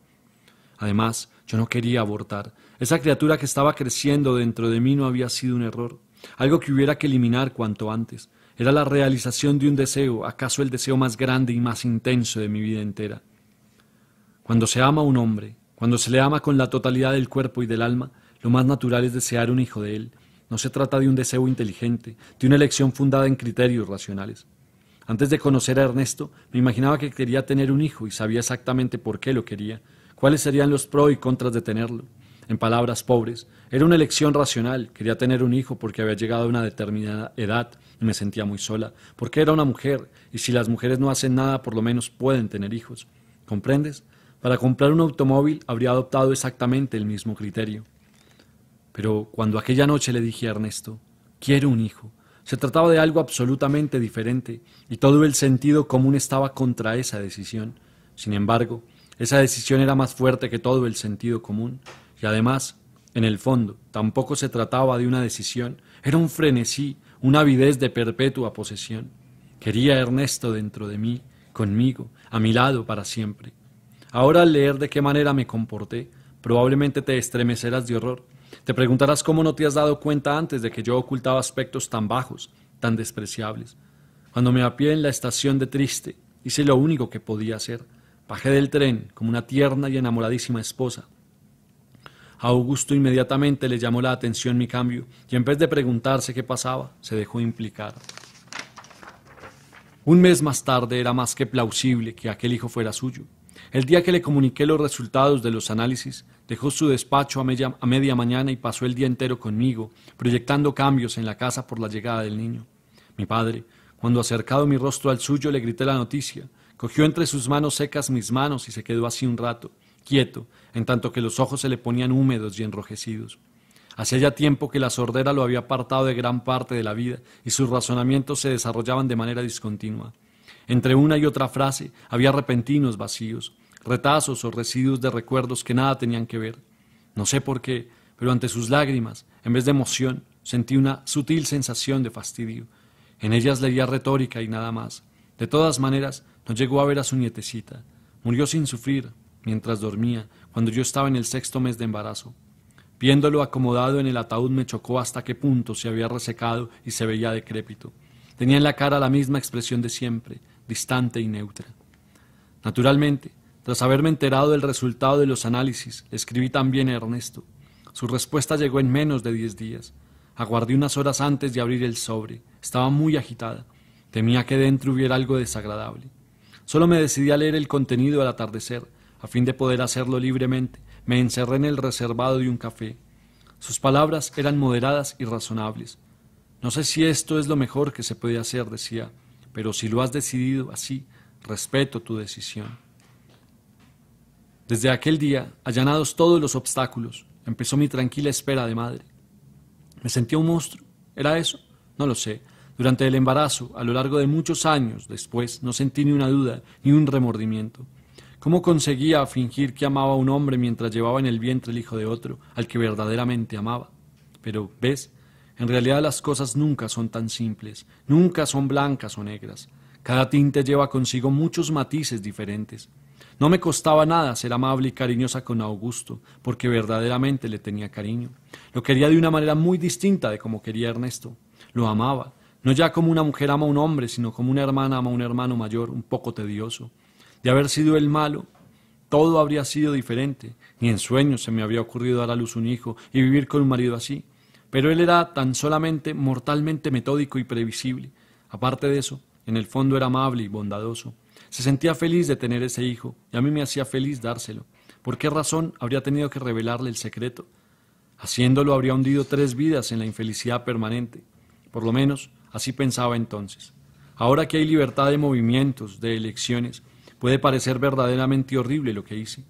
Además, yo no quería abortar. Esa criatura que estaba creciendo dentro de mí no había sido un error, algo que hubiera que eliminar cuanto antes. Era la realización de un deseo, acaso el deseo más grande y más intenso de mi vida entera. Cuando se ama a un hombre, cuando se le ama con la totalidad del cuerpo y del alma, lo más natural es desear un hijo de Él. No se trata de un deseo inteligente, de una elección fundada en criterios racionales. Antes de conocer a Ernesto, me imaginaba que quería tener un hijo y sabía exactamente por qué lo quería, cuáles serían los pros y contras de tenerlo. En palabras pobres, era una elección racional, quería tener un hijo porque había llegado a una determinada edad y me sentía muy sola, porque era una mujer y si las mujeres no hacen nada, por lo menos pueden tener hijos. ¿Comprendes? Para comprar un automóvil habría adoptado exactamente el mismo criterio. Pero cuando aquella noche le dije a Ernesto, quiero un hijo, se trataba de algo absolutamente diferente y todo el sentido común estaba contra esa decisión. Sin embargo, esa decisión era más fuerte que todo el sentido común y además, en el fondo, tampoco se trataba de una decisión, era un frenesí, una avidez de perpetua posesión. Quería Ernesto dentro de mí, conmigo, a mi lado para siempre. Ahora al leer de qué manera me comporté, probablemente te estremecerás de horror. Te preguntarás cómo no te has dado cuenta antes de que yo ocultaba aspectos tan bajos, tan despreciables. Cuando me apié en la estación de Triste, hice lo único que podía hacer. Bajé del tren como una tierna y enamoradísima esposa. A Augusto inmediatamente le llamó la atención mi cambio y en vez de preguntarse qué pasaba, se dejó implicar. Un mes más tarde era más que plausible que aquel hijo fuera suyo. El día que le comuniqué los resultados de los análisis, dejó su despacho a media, mañana y pasó el día entero conmigo, proyectando cambios en la casa por la llegada del niño. Mi padre, cuando acercado mi rostro al suyo, le grité la noticia, cogió entre sus manos secas mis manos y se quedó así un rato, quieto, en tanto que los ojos se le ponían húmedos y enrojecidos. Hacía ya tiempo que la sordera lo había apartado de gran parte de la vida y sus razonamientos se desarrollaban de manera discontinua. Entre una y otra frase había repentinos vacíos, retazos o residuos de recuerdos que nada tenían que ver. No sé por qué, pero ante sus lágrimas, en vez de emoción, sentí una sutil sensación de fastidio. En ellas leía retórica y nada más. De todas maneras, no llegó a ver a su nietecita. Murió sin sufrir, mientras dormía, cuando yo estaba en el sexto mes de embarazo. Viéndolo acomodado en el ataúd me chocó hasta qué punto se había resecado y se veía decrépito. Tenía en la cara la misma expresión de siempre, distante y neutra. Naturalmente, tras haberme enterado del resultado de los análisis, le escribí también a Ernesto. Su respuesta llegó en menos de diez días. Aguardé unas horas antes de abrir el sobre. Estaba muy agitada. Temía que dentro hubiera algo desagradable. Solo me decidí a leer el contenido al atardecer, a fin de poder hacerlo libremente. Me encerré en el reservado de un café. Sus palabras eran moderadas y razonables. No sé si esto es lo mejor que se puede hacer, decía pero si lo has decidido así, respeto tu decisión. Desde aquel día, allanados todos los obstáculos, empezó mi tranquila espera de madre. ¿Me sentía un monstruo? ¿Era eso? No lo sé. Durante el embarazo, a lo largo de muchos años después, no sentí ni una duda, ni un remordimiento. ¿Cómo conseguía fingir que amaba a un hombre mientras llevaba en el vientre el hijo de otro, al que verdaderamente amaba? Pero, ¿ves? En realidad las cosas nunca son tan simples, nunca son blancas o negras. Cada tinte lleva consigo muchos matices diferentes. No me costaba nada ser amable y cariñosa con Augusto, porque verdaderamente le tenía cariño. Lo quería de una manera muy distinta de como quería Ernesto. Lo amaba, no ya como una mujer ama a un hombre, sino como una hermana ama a un hermano mayor, un poco tedioso. De haber sido el malo, todo habría sido diferente. Ni en sueños se me había ocurrido dar a luz un hijo y vivir con un marido así. Pero él era tan solamente mortalmente metódico y previsible. Aparte de eso, en el fondo era amable y bondadoso. Se sentía feliz de tener ese hijo, y a mí me hacía feliz dárselo. ¿Por qué razón habría tenido que revelarle el secreto? Haciéndolo habría hundido tres vidas en la infelicidad permanente. Por lo menos, así pensaba entonces. Ahora que hay libertad de movimientos, de elecciones, puede parecer verdaderamente horrible lo que hice.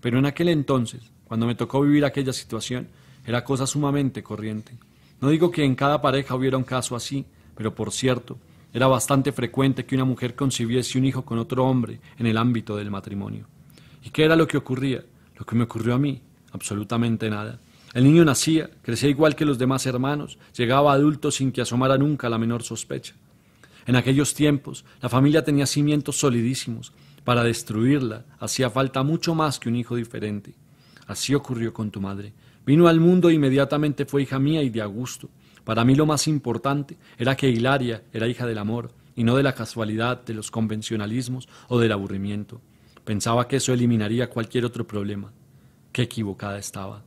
Pero en aquel entonces, cuando me tocó vivir aquella situación, era cosa sumamente corriente. No digo que en cada pareja hubiera un caso así, pero por cierto, era bastante frecuente que una mujer concibiese un hijo con otro hombre en el ámbito del matrimonio. ¿Y qué era lo que ocurría? Lo que me ocurrió a mí, absolutamente nada. El niño nacía, crecía igual que los demás hermanos, llegaba adulto sin que asomara nunca la menor sospecha. En aquellos tiempos, la familia tenía cimientos solidísimos. Para destruirla hacía falta mucho más que un hijo diferente. Así ocurrió con tu madre. Vino al mundo e inmediatamente fue hija mía y de Augusto. Para mí lo más importante era que Hilaria era hija del amor y no de la casualidad, de los convencionalismos o del aburrimiento. Pensaba que eso eliminaría cualquier otro problema. Qué equivocada estaba.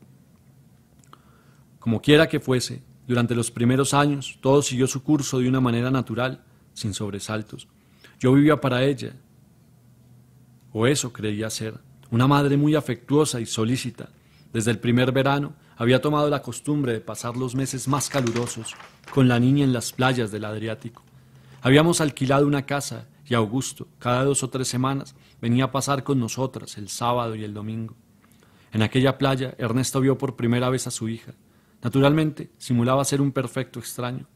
Como quiera que fuese, durante los primeros años todo siguió su curso de una manera natural, sin sobresaltos. Yo vivía para ella, o eso creía ser, una madre muy afectuosa y solícita, desde el primer verano había tomado la costumbre de pasar los meses más calurosos con la niña en las playas del Adriático. Habíamos alquilado una casa y Augusto, cada dos o tres semanas, venía a pasar con nosotras el sábado y el domingo. En aquella playa, Ernesto vio por primera vez a su hija. Naturalmente, simulaba ser un perfecto extraño.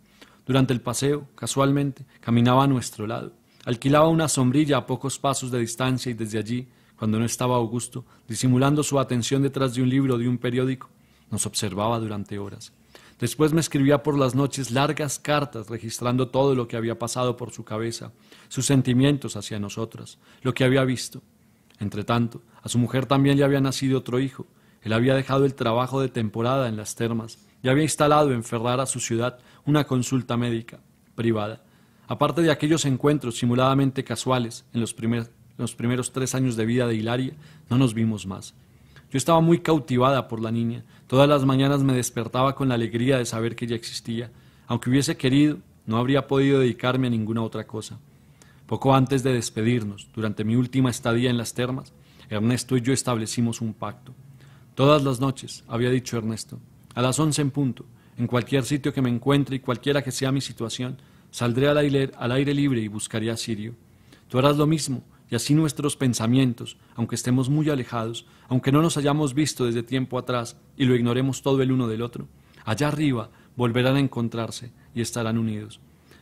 Durante el paseo, casualmente, caminaba a nuestro lado. Alquilaba una sombrilla a pocos pasos de distancia y desde allí cuando no estaba Augusto, disimulando su atención detrás de un libro o de un periódico, nos observaba durante horas. Después me escribía por las noches largas cartas registrando todo lo que había pasado por su cabeza, sus sentimientos hacia nosotras, lo que había visto. Entretanto, a su mujer también le había nacido otro hijo. Él había dejado el trabajo de temporada en las termas y había instalado en Ferrara, su ciudad, una consulta médica privada. Aparte de aquellos encuentros simuladamente casuales en los primeros los primeros tres años de vida de Hilaria, no nos vimos más. Yo estaba muy cautivada por la niña. Todas las mañanas me despertaba con la alegría de saber que ella existía. Aunque hubiese querido, no habría podido dedicarme a ninguna otra cosa. Poco antes de despedirnos, durante mi última estadía en las termas, Ernesto y yo establecimos un pacto. Todas las noches, había dicho Ernesto, a las once en punto, en cualquier sitio que me encuentre y cualquiera que sea mi situación, saldré al aire, al aire libre y buscaré a Sirio. Tú harás lo mismo y así nuestros pensamientos, aunque estemos muy alejados, aunque no nos hayamos visto desde tiempo atrás y lo ignoremos todo el uno del otro, allá arriba volverán a encontrarse y estarán unidos.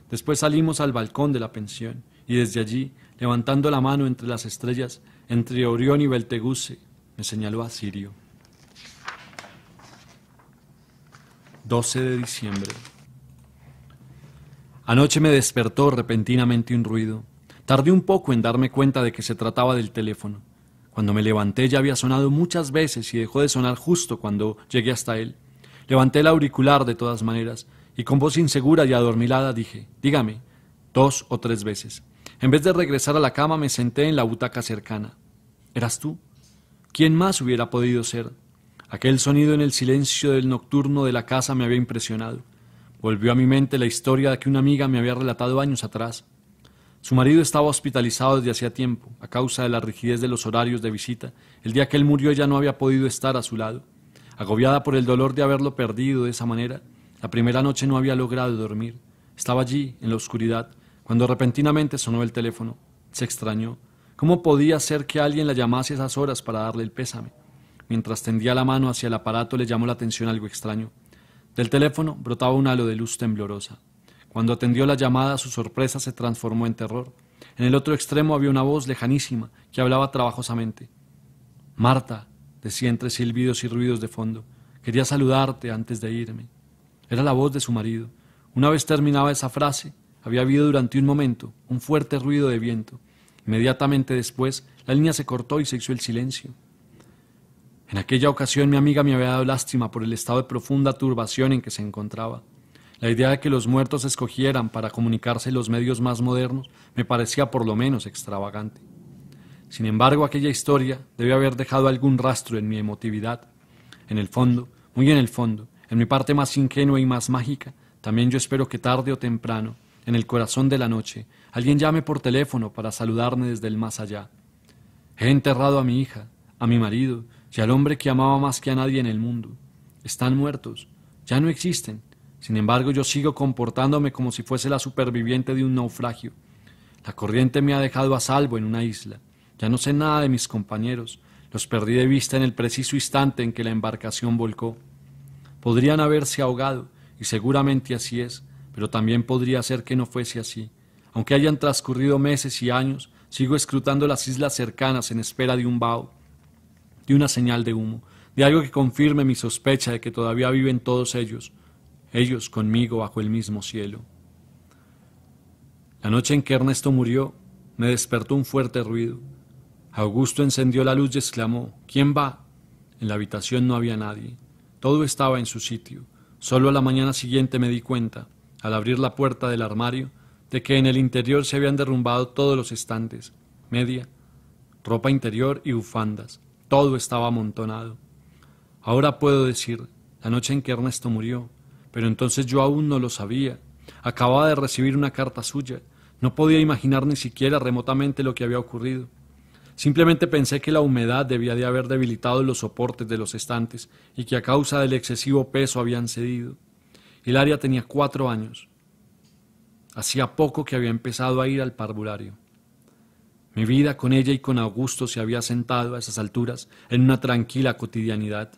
Después salimos al balcón de la pensión y desde allí, levantando la mano entre las estrellas, entre Orión y Belteguce, me señaló a Sirio. 12 de diciembre. Anoche me despertó repentinamente un ruido Tardé un poco en darme cuenta de que se trataba del teléfono. Cuando me levanté ya había sonado muchas veces y dejó de sonar justo cuando llegué hasta él. Levanté el auricular de todas maneras y con voz insegura y adormilada dije, dígame, dos o tres veces. En vez de regresar a la cama me senté en la butaca cercana. ¿Eras tú? ¿Quién más hubiera podido ser? Aquel sonido en el silencio del nocturno de la casa me había impresionado. Volvió a mi mente la historia que una amiga me había relatado años atrás. Su marido estaba hospitalizado desde hacía tiempo, a causa de la rigidez de los horarios de visita. El día que él murió ella no había podido estar a su lado. Agobiada por el dolor de haberlo perdido de esa manera, la primera noche no había logrado dormir. Estaba allí, en la oscuridad, cuando repentinamente sonó el teléfono. Se extrañó. ¿Cómo podía ser que alguien la llamase a esas horas para darle el pésame? Mientras tendía la mano hacia el aparato le llamó la atención algo extraño. Del teléfono brotaba un halo de luz temblorosa. Cuando atendió la llamada, su sorpresa se transformó en terror. En el otro extremo había una voz lejanísima que hablaba trabajosamente. Marta, decía entre silbidos y ruidos de fondo, quería saludarte antes de irme. Era la voz de su marido. Una vez terminaba esa frase, había habido durante un momento un fuerte ruido de viento. Inmediatamente después, la línea se cortó y se hizo el silencio. En aquella ocasión mi amiga me había dado lástima por el estado de profunda turbación en que se encontraba. La idea de que los muertos escogieran para comunicarse los medios más modernos me parecía por lo menos extravagante. Sin embargo, aquella historia debe haber dejado algún rastro en mi emotividad. En el fondo, muy en el fondo, en mi parte más ingenua y más mágica, también yo espero que tarde o temprano, en el corazón de la noche, alguien llame por teléfono para saludarme desde el más allá. He enterrado a mi hija, a mi marido y al hombre que amaba más que a nadie en el mundo. Están muertos, ya no existen, sin embargo, yo sigo comportándome como si fuese la superviviente de un naufragio. La corriente me ha dejado a salvo en una isla. Ya no sé nada de mis compañeros. Los perdí de vista en el preciso instante en que la embarcación volcó. Podrían haberse ahogado, y seguramente así es, pero también podría ser que no fuese así. Aunque hayan transcurrido meses y años, sigo escrutando las islas cercanas en espera de un vaho, de una señal de humo, de algo que confirme mi sospecha de que todavía viven todos ellos, ellos conmigo bajo el mismo cielo. La noche en que Ernesto murió, me despertó un fuerte ruido. Augusto encendió la luz y exclamó, ¿Quién va? En la habitación no había nadie. Todo estaba en su sitio. Solo a la mañana siguiente me di cuenta, al abrir la puerta del armario, de que en el interior se habían derrumbado todos los estantes, media, ropa interior y bufandas. Todo estaba amontonado. Ahora puedo decir, la noche en que Ernesto murió, pero entonces yo aún no lo sabía. Acababa de recibir una carta suya. No podía imaginar ni siquiera remotamente lo que había ocurrido. Simplemente pensé que la humedad debía de haber debilitado los soportes de los estantes y que a causa del excesivo peso habían cedido. Hilaria tenía cuatro años. Hacía poco que había empezado a ir al parvulario. Mi vida con ella y con Augusto se había sentado a esas alturas en una tranquila cotidianidad.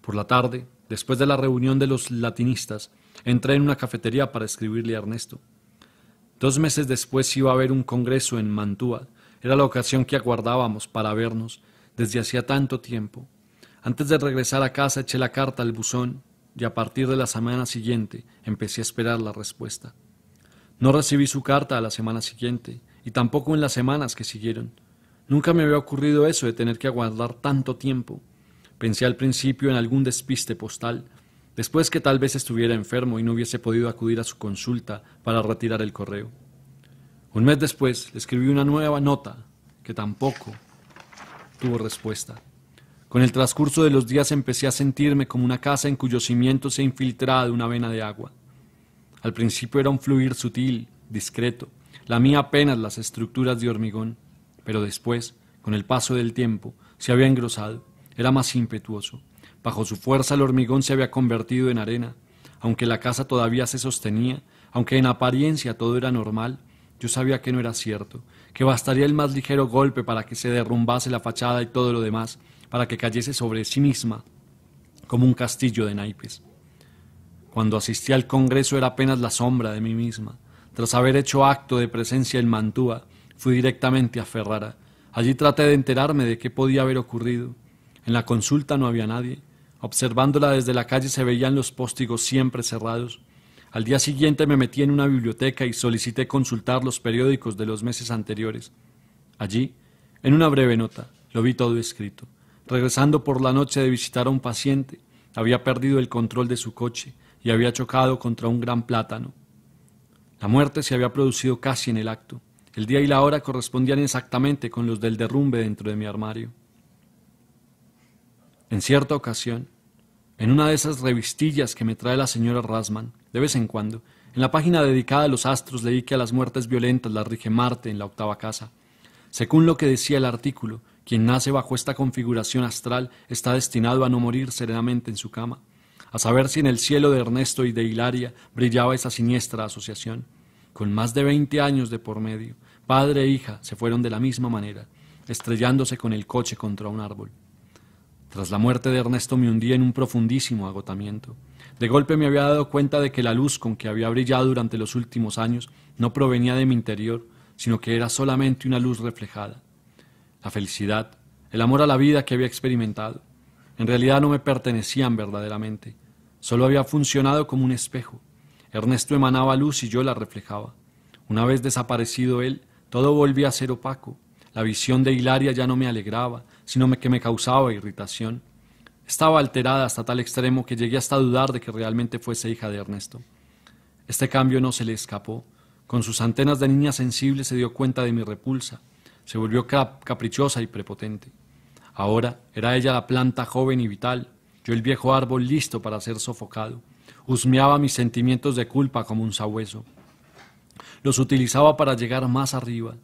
Por la tarde, Después de la reunión de los latinistas, entré en una cafetería para escribirle a Ernesto. Dos meses después iba a haber un congreso en Mantua. Era la ocasión que aguardábamos para vernos desde hacía tanto tiempo. Antes de regresar a casa eché la carta al buzón y a partir de la semana siguiente empecé a esperar la respuesta. No recibí su carta a la semana siguiente y tampoco en las semanas que siguieron. Nunca me había ocurrido eso de tener que aguardar tanto tiempo. Pensé al principio en algún despiste postal, después que tal vez estuviera enfermo y no hubiese podido acudir a su consulta para retirar el correo. Un mes después le escribí una nueva nota que tampoco tuvo respuesta. Con el transcurso de los días empecé a sentirme como una casa en cuyo cimiento se ha infiltrado una vena de agua. Al principio era un fluir sutil, discreto, lamía apenas las estructuras de hormigón, pero después, con el paso del tiempo, se había engrosado. Era más impetuoso. Bajo su fuerza el hormigón se había convertido en arena. Aunque la casa todavía se sostenía, aunque en apariencia todo era normal, yo sabía que no era cierto, que bastaría el más ligero golpe para que se derrumbase la fachada y todo lo demás, para que cayese sobre sí misma, como un castillo de naipes. Cuando asistí al Congreso era apenas la sombra de mí misma. Tras haber hecho acto de presencia en Mantua, fui directamente a Ferrara. Allí traté de enterarme de qué podía haber ocurrido. En la consulta no había nadie. Observándola desde la calle se veían los postigos siempre cerrados. Al día siguiente me metí en una biblioteca y solicité consultar los periódicos de los meses anteriores. Allí, en una breve nota, lo vi todo escrito. Regresando por la noche de visitar a un paciente, había perdido el control de su coche y había chocado contra un gran plátano. La muerte se había producido casi en el acto. El día y la hora correspondían exactamente con los del derrumbe dentro de mi armario. En cierta ocasión, en una de esas revistillas que me trae la señora Rasman, de vez en cuando, en la página dedicada a los astros leí que a las muertes violentas las rige Marte en la octava casa. Según lo que decía el artículo, quien nace bajo esta configuración astral está destinado a no morir serenamente en su cama. A saber si en el cielo de Ernesto y de Hilaria brillaba esa siniestra asociación. Con más de veinte años de por medio, padre e hija se fueron de la misma manera, estrellándose con el coche contra un árbol. Tras la muerte de Ernesto me hundí en un profundísimo agotamiento. De golpe me había dado cuenta de que la luz con que había brillado durante los últimos años no provenía de mi interior, sino que era solamente una luz reflejada. La felicidad, el amor a la vida que había experimentado, en realidad no me pertenecían verdaderamente, solo había funcionado como un espejo. Ernesto emanaba luz y yo la reflejaba. Una vez desaparecido él, todo volvía a ser opaco. La visión de Hilaria ya no me alegraba, sino que me causaba irritación. Estaba alterada hasta tal extremo que llegué hasta dudar de que realmente fuese hija de Ernesto. Este cambio no se le escapó. Con sus antenas de niña sensible se dio cuenta de mi repulsa. Se volvió caprichosa y prepotente. Ahora era ella la planta joven y vital, yo el viejo árbol listo para ser sofocado. Husmeaba mis sentimientos de culpa como un sabueso. Los utilizaba para llegar más arriba,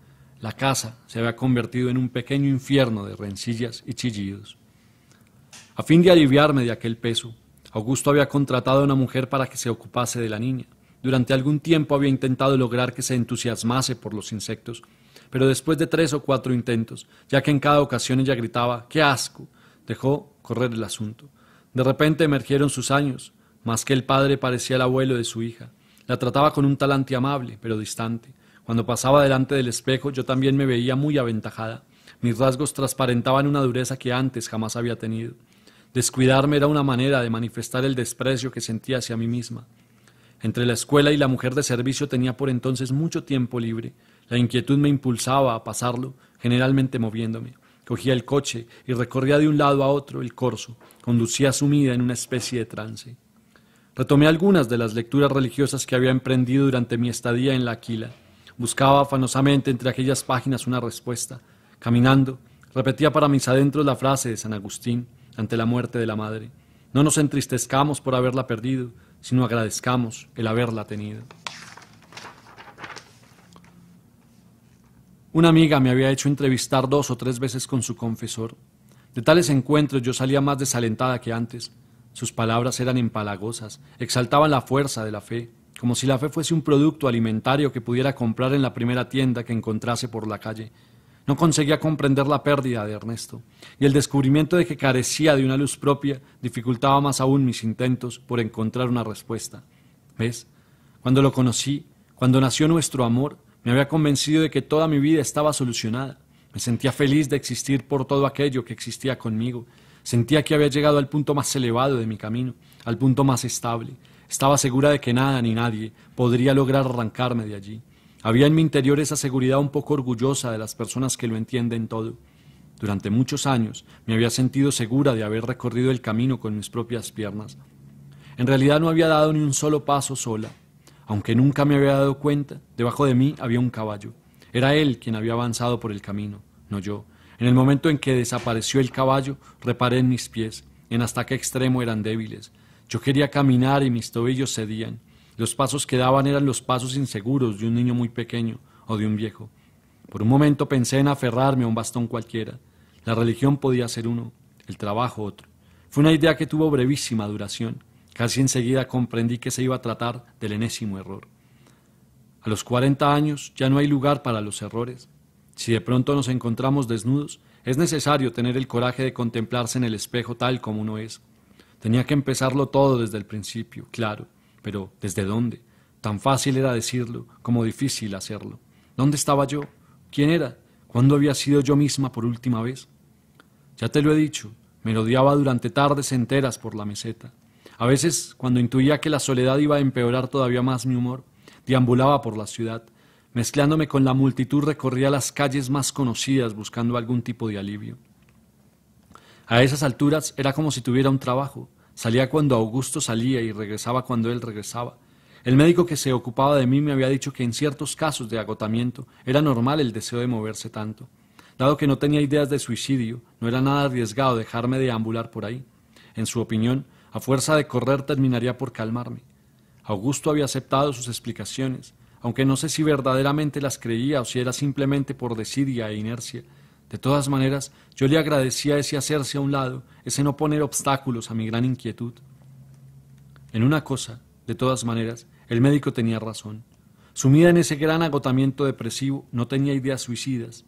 la casa se había convertido en un pequeño infierno de rencillas y chillidos. A fin de aliviarme de aquel peso, Augusto había contratado a una mujer para que se ocupase de la niña. Durante algún tiempo había intentado lograr que se entusiasmase por los insectos, pero después de tres o cuatro intentos, ya que en cada ocasión ella gritaba, ¡qué asco!, dejó correr el asunto. De repente emergieron sus años, más que el padre parecía el abuelo de su hija. La trataba con un talante amable, pero distante. Cuando pasaba delante del espejo yo también me veía muy aventajada. Mis rasgos transparentaban una dureza que antes jamás había tenido. Descuidarme era una manera de manifestar el desprecio que sentía hacia mí misma. Entre la escuela y la mujer de servicio tenía por entonces mucho tiempo libre. La inquietud me impulsaba a pasarlo, generalmente moviéndome. Cogía el coche y recorría de un lado a otro el corso. Conducía sumida en una especie de trance. Retomé algunas de las lecturas religiosas que había emprendido durante mi estadía en la Aquila. Buscaba afanosamente entre aquellas páginas una respuesta. Caminando, repetía para mis adentros la frase de San Agustín ante la muerte de la madre. No nos entristezcamos por haberla perdido, sino agradezcamos el haberla tenido. Una amiga me había hecho entrevistar dos o tres veces con su confesor. De tales encuentros yo salía más desalentada que antes. Sus palabras eran empalagosas, exaltaban la fuerza de la fe, como si la fe fuese un producto alimentario que pudiera comprar en la primera tienda que encontrase por la calle. No conseguía comprender la pérdida de Ernesto, y el descubrimiento de que carecía de una luz propia dificultaba más aún mis intentos por encontrar una respuesta. ¿Ves? Cuando lo conocí, cuando nació nuestro amor, me había convencido de que toda mi vida estaba solucionada. Me sentía feliz de existir por todo aquello que existía conmigo. Sentía que había llegado al punto más elevado de mi camino, al punto más estable, estaba segura de que nada ni nadie podría lograr arrancarme de allí. Había en mi interior esa seguridad un poco orgullosa de las personas que lo entienden todo. Durante muchos años me había sentido segura de haber recorrido el camino con mis propias piernas. En realidad no había dado ni un solo paso sola. Aunque nunca me había dado cuenta, debajo de mí había un caballo. Era él quien había avanzado por el camino, no yo. En el momento en que desapareció el caballo, reparé en mis pies, en hasta qué extremo eran débiles, yo quería caminar y mis tobillos cedían. Los pasos que daban eran los pasos inseguros de un niño muy pequeño o de un viejo. Por un momento pensé en aferrarme a un bastón cualquiera. La religión podía ser uno, el trabajo otro. Fue una idea que tuvo brevísima duración. Casi enseguida comprendí que se iba a tratar del enésimo error. A los 40 años ya no hay lugar para los errores. Si de pronto nos encontramos desnudos, es necesario tener el coraje de contemplarse en el espejo tal como uno es. Tenía que empezarlo todo desde el principio, claro, pero ¿desde dónde? Tan fácil era decirlo como difícil hacerlo. ¿Dónde estaba yo? ¿Quién era? ¿Cuándo había sido yo misma por última vez? Ya te lo he dicho, me rodeaba durante tardes enteras por la meseta. A veces, cuando intuía que la soledad iba a empeorar todavía más mi humor, deambulaba por la ciudad. Mezclándome con la multitud recorría las calles más conocidas buscando algún tipo de alivio. A esas alturas era como si tuviera un trabajo. Salía cuando Augusto salía y regresaba cuando él regresaba. El médico que se ocupaba de mí me había dicho que en ciertos casos de agotamiento era normal el deseo de moverse tanto. Dado que no tenía ideas de suicidio, no era nada arriesgado dejarme deambular por ahí. En su opinión, a fuerza de correr terminaría por calmarme. Augusto había aceptado sus explicaciones, aunque no sé si verdaderamente las creía o si era simplemente por desidia e inercia, de todas maneras, yo le agradecía ese hacerse a un lado, ese no poner obstáculos a mi gran inquietud. En una cosa, de todas maneras, el médico tenía razón. Sumida en ese gran agotamiento depresivo, no tenía ideas suicidas.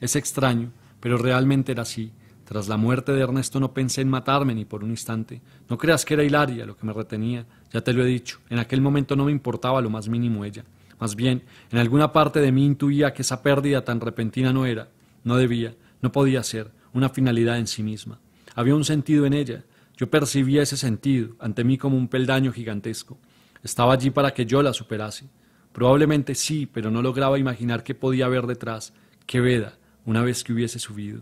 Es extraño, pero realmente era así. Tras la muerte de Ernesto no pensé en matarme ni por un instante. No creas que era Hilaria lo que me retenía, ya te lo he dicho. En aquel momento no me importaba lo más mínimo ella. Más bien, en alguna parte de mí intuía que esa pérdida tan repentina no era, no debía, no podía ser una finalidad en sí misma. Había un sentido en ella. Yo percibía ese sentido ante mí como un peldaño gigantesco. Estaba allí para que yo la superase. Probablemente sí, pero no lograba imaginar qué podía haber detrás, qué veda, una vez que hubiese subido.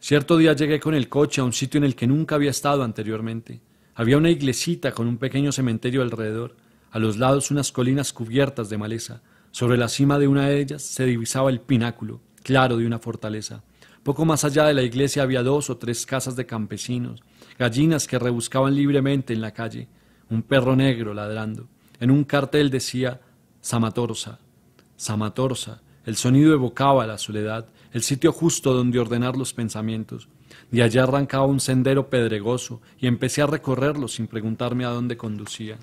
Cierto día llegué con el coche a un sitio en el que nunca había estado anteriormente. Había una iglesita con un pequeño cementerio alrededor, a los lados unas colinas cubiertas de maleza, sobre la cima de una de ellas se divisaba el pináculo, claro de una fortaleza. Poco más allá de la iglesia había dos o tres casas de campesinos, gallinas que rebuscaban libremente en la calle, un perro negro ladrando. En un cartel decía Zamatorza. Zamatorza. El sonido evocaba la soledad, el sitio justo donde ordenar los pensamientos. De allá arrancaba un sendero pedregoso y empecé a recorrerlo sin preguntarme a dónde conducía.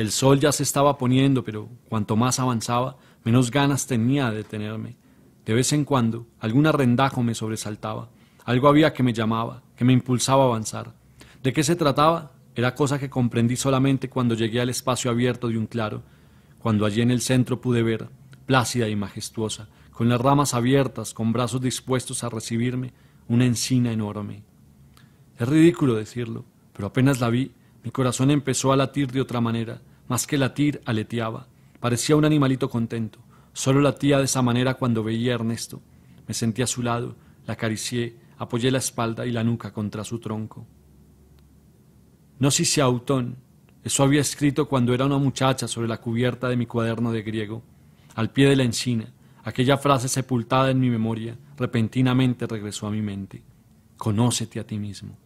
El sol ya se estaba poniendo, pero cuanto más avanzaba, menos ganas tenía de detenerme. De vez en cuando, algún arrendajo me sobresaltaba. Algo había que me llamaba, que me impulsaba a avanzar. ¿De qué se trataba? Era cosa que comprendí solamente cuando llegué al espacio abierto de un claro, cuando allí en el centro pude ver, plácida y majestuosa, con las ramas abiertas, con brazos dispuestos a recibirme, una encina enorme. Es ridículo decirlo, pero apenas la vi, mi corazón empezó a latir de otra manera, más que latir, aleteaba. Parecía un animalito contento. Solo latía de esa manera cuando veía a Ernesto. Me sentí a su lado, la acaricié, apoyé la espalda y la nuca contra su tronco. No si autón. Eso había escrito cuando era una muchacha sobre la cubierta de mi cuaderno de griego, al pie de la encina. Aquella frase sepultada en mi memoria repentinamente regresó a mi mente. Conócete a ti mismo.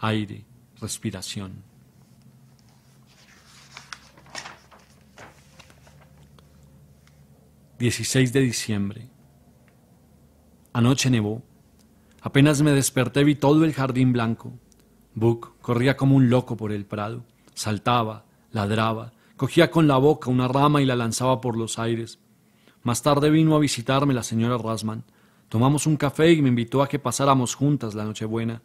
Aire, respiración. 16 de diciembre. Anoche nevó. Apenas me desperté vi todo el jardín blanco. Buck corría como un loco por el prado. Saltaba, ladraba, cogía con la boca una rama y la lanzaba por los aires. Más tarde vino a visitarme la señora Rasman. Tomamos un café y me invitó a que pasáramos juntas la Nochebuena.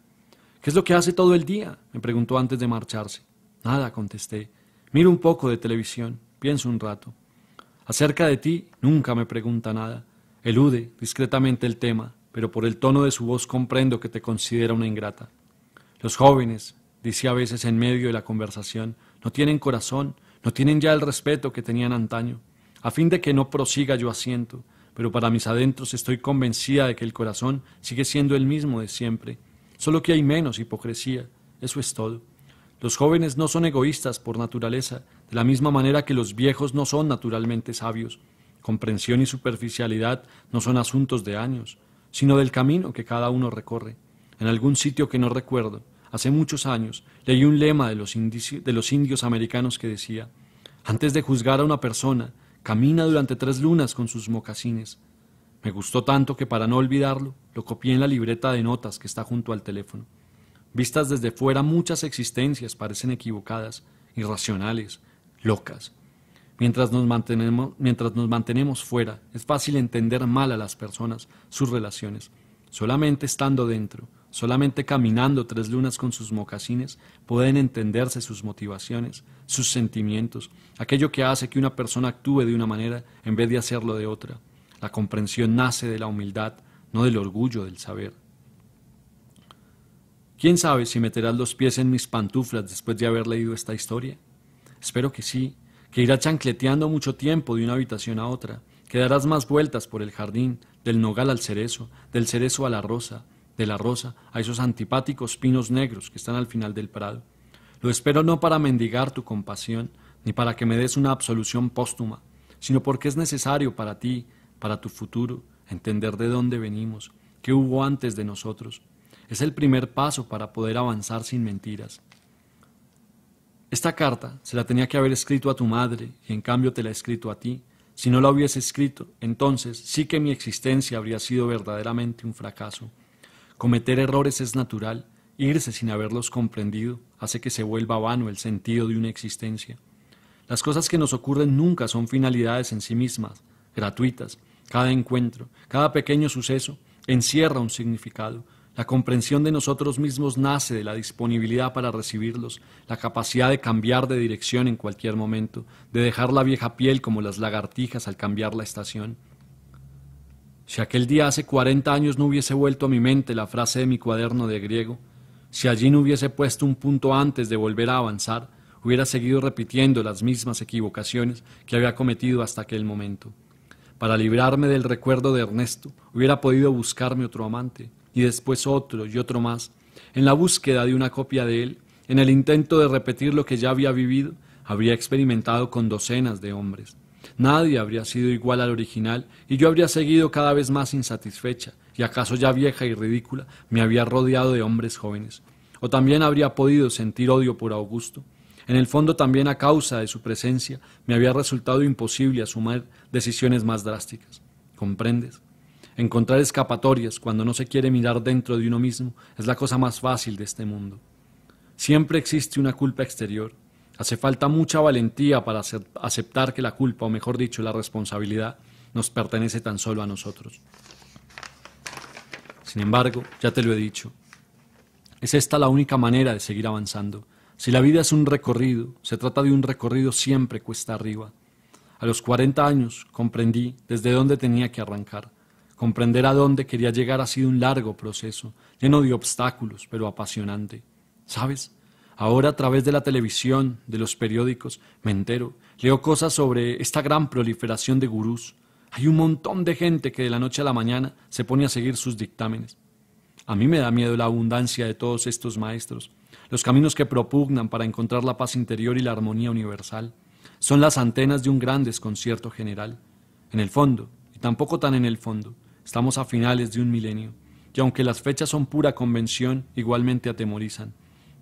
¿Qué es lo que hace todo el día? me preguntó antes de marcharse. Nada, contesté. Miro un poco de televisión, pienso un rato. Acerca de ti nunca me pregunta nada. Elude discretamente el tema, pero por el tono de su voz comprendo que te considera una ingrata. Los jóvenes, dice a veces en medio de la conversación, no tienen corazón, no tienen ya el respeto que tenían antaño. A fin de que no prosiga yo asiento, pero para mis adentros estoy convencida de que el corazón sigue siendo el mismo de siempre, solo que hay menos hipocresía, eso es todo. Los jóvenes no son egoístas por naturaleza, de la misma manera que los viejos no son naturalmente sabios. Comprensión y superficialidad no son asuntos de años, sino del camino que cada uno recorre. En algún sitio que no recuerdo, hace muchos años, leí un lema de los, de los indios americanos que decía, antes de juzgar a una persona, camina durante tres lunas con sus mocasines. Me gustó tanto que para no olvidarlo, lo copié en la libreta de notas que está junto al teléfono. Vistas desde fuera, muchas existencias parecen equivocadas, irracionales, locas. Mientras nos, mantenemos, mientras nos mantenemos fuera, es fácil entender mal a las personas, sus relaciones. Solamente estando dentro, solamente caminando tres lunas con sus mocasines, pueden entenderse sus motivaciones, sus sentimientos, aquello que hace que una persona actúe de una manera en vez de hacerlo de otra. La comprensión nace de la humildad, no del orgullo del saber. ¿Quién sabe si meterás los pies en mis pantuflas después de haber leído esta historia? Espero que sí, que irá chancleteando mucho tiempo de una habitación a otra, que darás más vueltas por el jardín, del nogal al cerezo, del cerezo a la rosa, de la rosa a esos antipáticos pinos negros que están al final del prado. Lo espero no para mendigar tu compasión, ni para que me des una absolución póstuma, sino porque es necesario para ti, para tu futuro, entender de dónde venimos, qué hubo antes de nosotros. Es el primer paso para poder avanzar sin mentiras. Esta carta se la tenía que haber escrito a tu madre y en cambio te la he escrito a ti. Si no la hubiese escrito, entonces sí que mi existencia habría sido verdaderamente un fracaso. Cometer errores es natural, irse sin haberlos comprendido hace que se vuelva vano el sentido de una existencia. Las cosas que nos ocurren nunca son finalidades en sí mismas, gratuitas. Cada encuentro, cada pequeño suceso encierra un significado, la comprensión de nosotros mismos nace de la disponibilidad para recibirlos, la capacidad de cambiar de dirección en cualquier momento, de dejar la vieja piel como las lagartijas al cambiar la estación. Si aquel día hace cuarenta años no hubiese vuelto a mi mente la frase de mi cuaderno de griego, si allí no hubiese puesto un punto antes de volver a avanzar, hubiera seguido repitiendo las mismas equivocaciones que había cometido hasta aquel momento. Para librarme del recuerdo de Ernesto, hubiera podido buscarme otro amante, y después otro y otro más, en la búsqueda de una copia de él, en el intento de repetir lo que ya había vivido, habría experimentado con docenas de hombres. Nadie habría sido igual al original y yo habría seguido cada vez más insatisfecha, y acaso ya vieja y ridícula, me había rodeado de hombres jóvenes. O también habría podido sentir odio por Augusto. En el fondo también a causa de su presencia me había resultado imposible asumir decisiones más drásticas. ¿Comprendes? Encontrar escapatorias cuando no se quiere mirar dentro de uno mismo es la cosa más fácil de este mundo. Siempre existe una culpa exterior. Hace falta mucha valentía para aceptar que la culpa, o mejor dicho, la responsabilidad, nos pertenece tan solo a nosotros. Sin embargo, ya te lo he dicho, es esta la única manera de seguir avanzando. Si la vida es un recorrido, se trata de un recorrido siempre cuesta arriba. A los 40 años comprendí desde dónde tenía que arrancar. Comprender a dónde quería llegar ha sido un largo proceso, lleno de obstáculos, pero apasionante. ¿Sabes? Ahora a través de la televisión, de los periódicos, me entero, leo cosas sobre esta gran proliferación de gurús. Hay un montón de gente que de la noche a la mañana se pone a seguir sus dictámenes. A mí me da miedo la abundancia de todos estos maestros, los caminos que propugnan para encontrar la paz interior y la armonía universal. Son las antenas de un gran desconcierto general. En el fondo, y tampoco tan en el fondo, Estamos a finales de un milenio, y aunque las fechas son pura convención, igualmente atemorizan.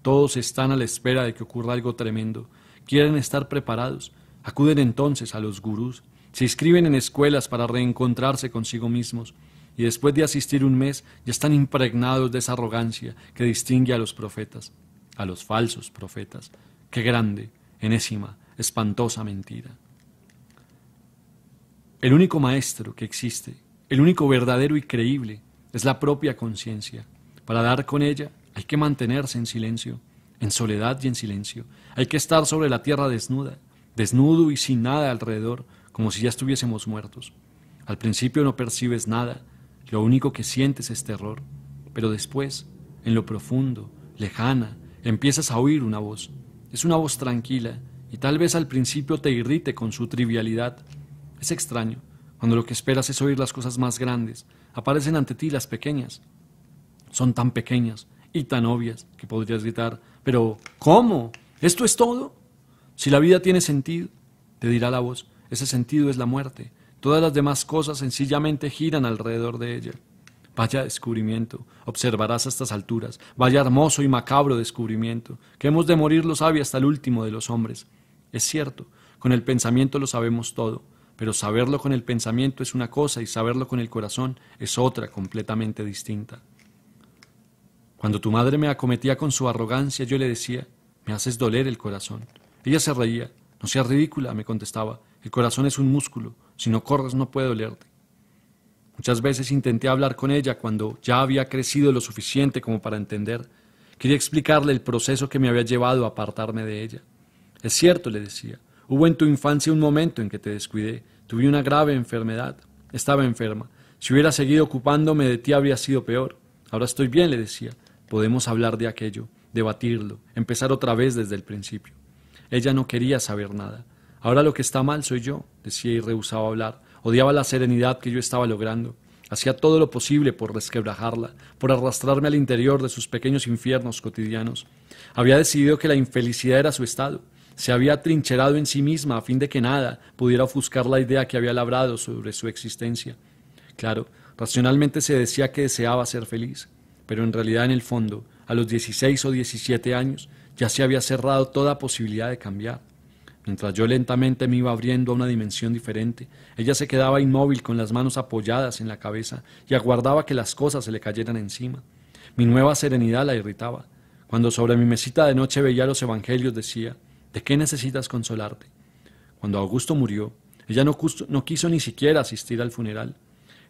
Todos están a la espera de que ocurra algo tremendo. Quieren estar preparados. Acuden entonces a los gurús. Se inscriben en escuelas para reencontrarse consigo mismos. Y después de asistir un mes, ya están impregnados de esa arrogancia que distingue a los profetas, a los falsos profetas. Qué grande, enésima, espantosa mentira. El único maestro que existe el único verdadero y creíble es la propia conciencia. Para dar con ella hay que mantenerse en silencio, en soledad y en silencio. Hay que estar sobre la tierra desnuda, desnudo y sin nada alrededor, como si ya estuviésemos muertos. Al principio no percibes nada, lo único que sientes es terror, pero después, en lo profundo, lejana, empiezas a oír una voz. Es una voz tranquila y tal vez al principio te irrite con su trivialidad. Es extraño, cuando lo que esperas es oír las cosas más grandes, aparecen ante ti las pequeñas. Son tan pequeñas y tan obvias que podrías gritar, pero ¿cómo? ¿Esto es todo? Si la vida tiene sentido, te dirá la voz, ese sentido es la muerte. Todas las demás cosas sencillamente giran alrededor de ella. Vaya descubrimiento, observarás a estas alturas, vaya hermoso y macabro descubrimiento, que hemos de morir los sabe hasta el último de los hombres. Es cierto, con el pensamiento lo sabemos todo, pero saberlo con el pensamiento es una cosa y saberlo con el corazón es otra completamente distinta. Cuando tu madre me acometía con su arrogancia, yo le decía, me haces doler el corazón. Ella se reía, no seas ridícula, me contestaba, el corazón es un músculo, si no corres no puede dolerte. Muchas veces intenté hablar con ella cuando ya había crecido lo suficiente como para entender. Quería explicarle el proceso que me había llevado a apartarme de ella. Es cierto, le decía, hubo en tu infancia un momento en que te descuidé, Tuve una grave enfermedad. Estaba enferma. Si hubiera seguido ocupándome de ti habría sido peor. Ahora estoy bien, le decía. Podemos hablar de aquello, debatirlo, empezar otra vez desde el principio. Ella no quería saber nada. Ahora lo que está mal soy yo, decía y rehusaba hablar. Odiaba la serenidad que yo estaba logrando. Hacía todo lo posible por resquebrajarla, por arrastrarme al interior de sus pequeños infiernos cotidianos. Había decidido que la infelicidad era su estado, se había trincherado en sí misma a fin de que nada pudiera ofuscar la idea que había labrado sobre su existencia. Claro, racionalmente se decía que deseaba ser feliz, pero en realidad en el fondo, a los 16 o 17 años, ya se había cerrado toda posibilidad de cambiar. Mientras yo lentamente me iba abriendo a una dimensión diferente, ella se quedaba inmóvil con las manos apoyadas en la cabeza y aguardaba que las cosas se le cayeran encima. Mi nueva serenidad la irritaba. Cuando sobre mi mesita de noche veía los evangelios decía, ¿De qué necesitas consolarte? Cuando Augusto murió, ella no, quiso ni siquiera asistir al funeral.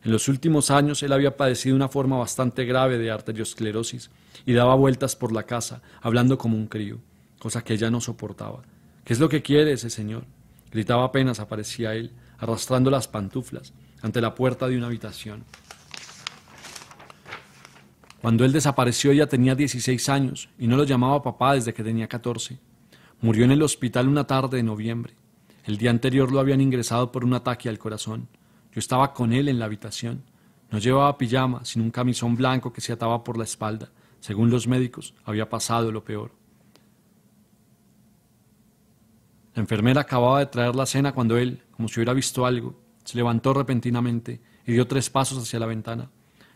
En los últimos años él había padecido una forma bastante grave de arteriosclerosis y daba vueltas por la casa, hablando como un crío, cosa que ella no soportaba. ¿Qué es lo que quiere ese señor? Gritaba apenas aparecía él, arrastrando las pantuflas ante la puerta de una habitación. Cuando él desapareció ella tenía 16 años y no lo llamaba papá desde que tenía 14. Murió en el hospital una tarde de noviembre. El día anterior lo habían ingresado por un ataque al corazón. Yo estaba con él en la habitación. No llevaba pijama, sino un camisón blanco que se ataba por la espalda. Según los médicos, había pasado lo peor. La enfermera acababa de traer la cena cuando él, como si hubiera visto algo, se levantó repentinamente y dio tres pasos hacia la ventana.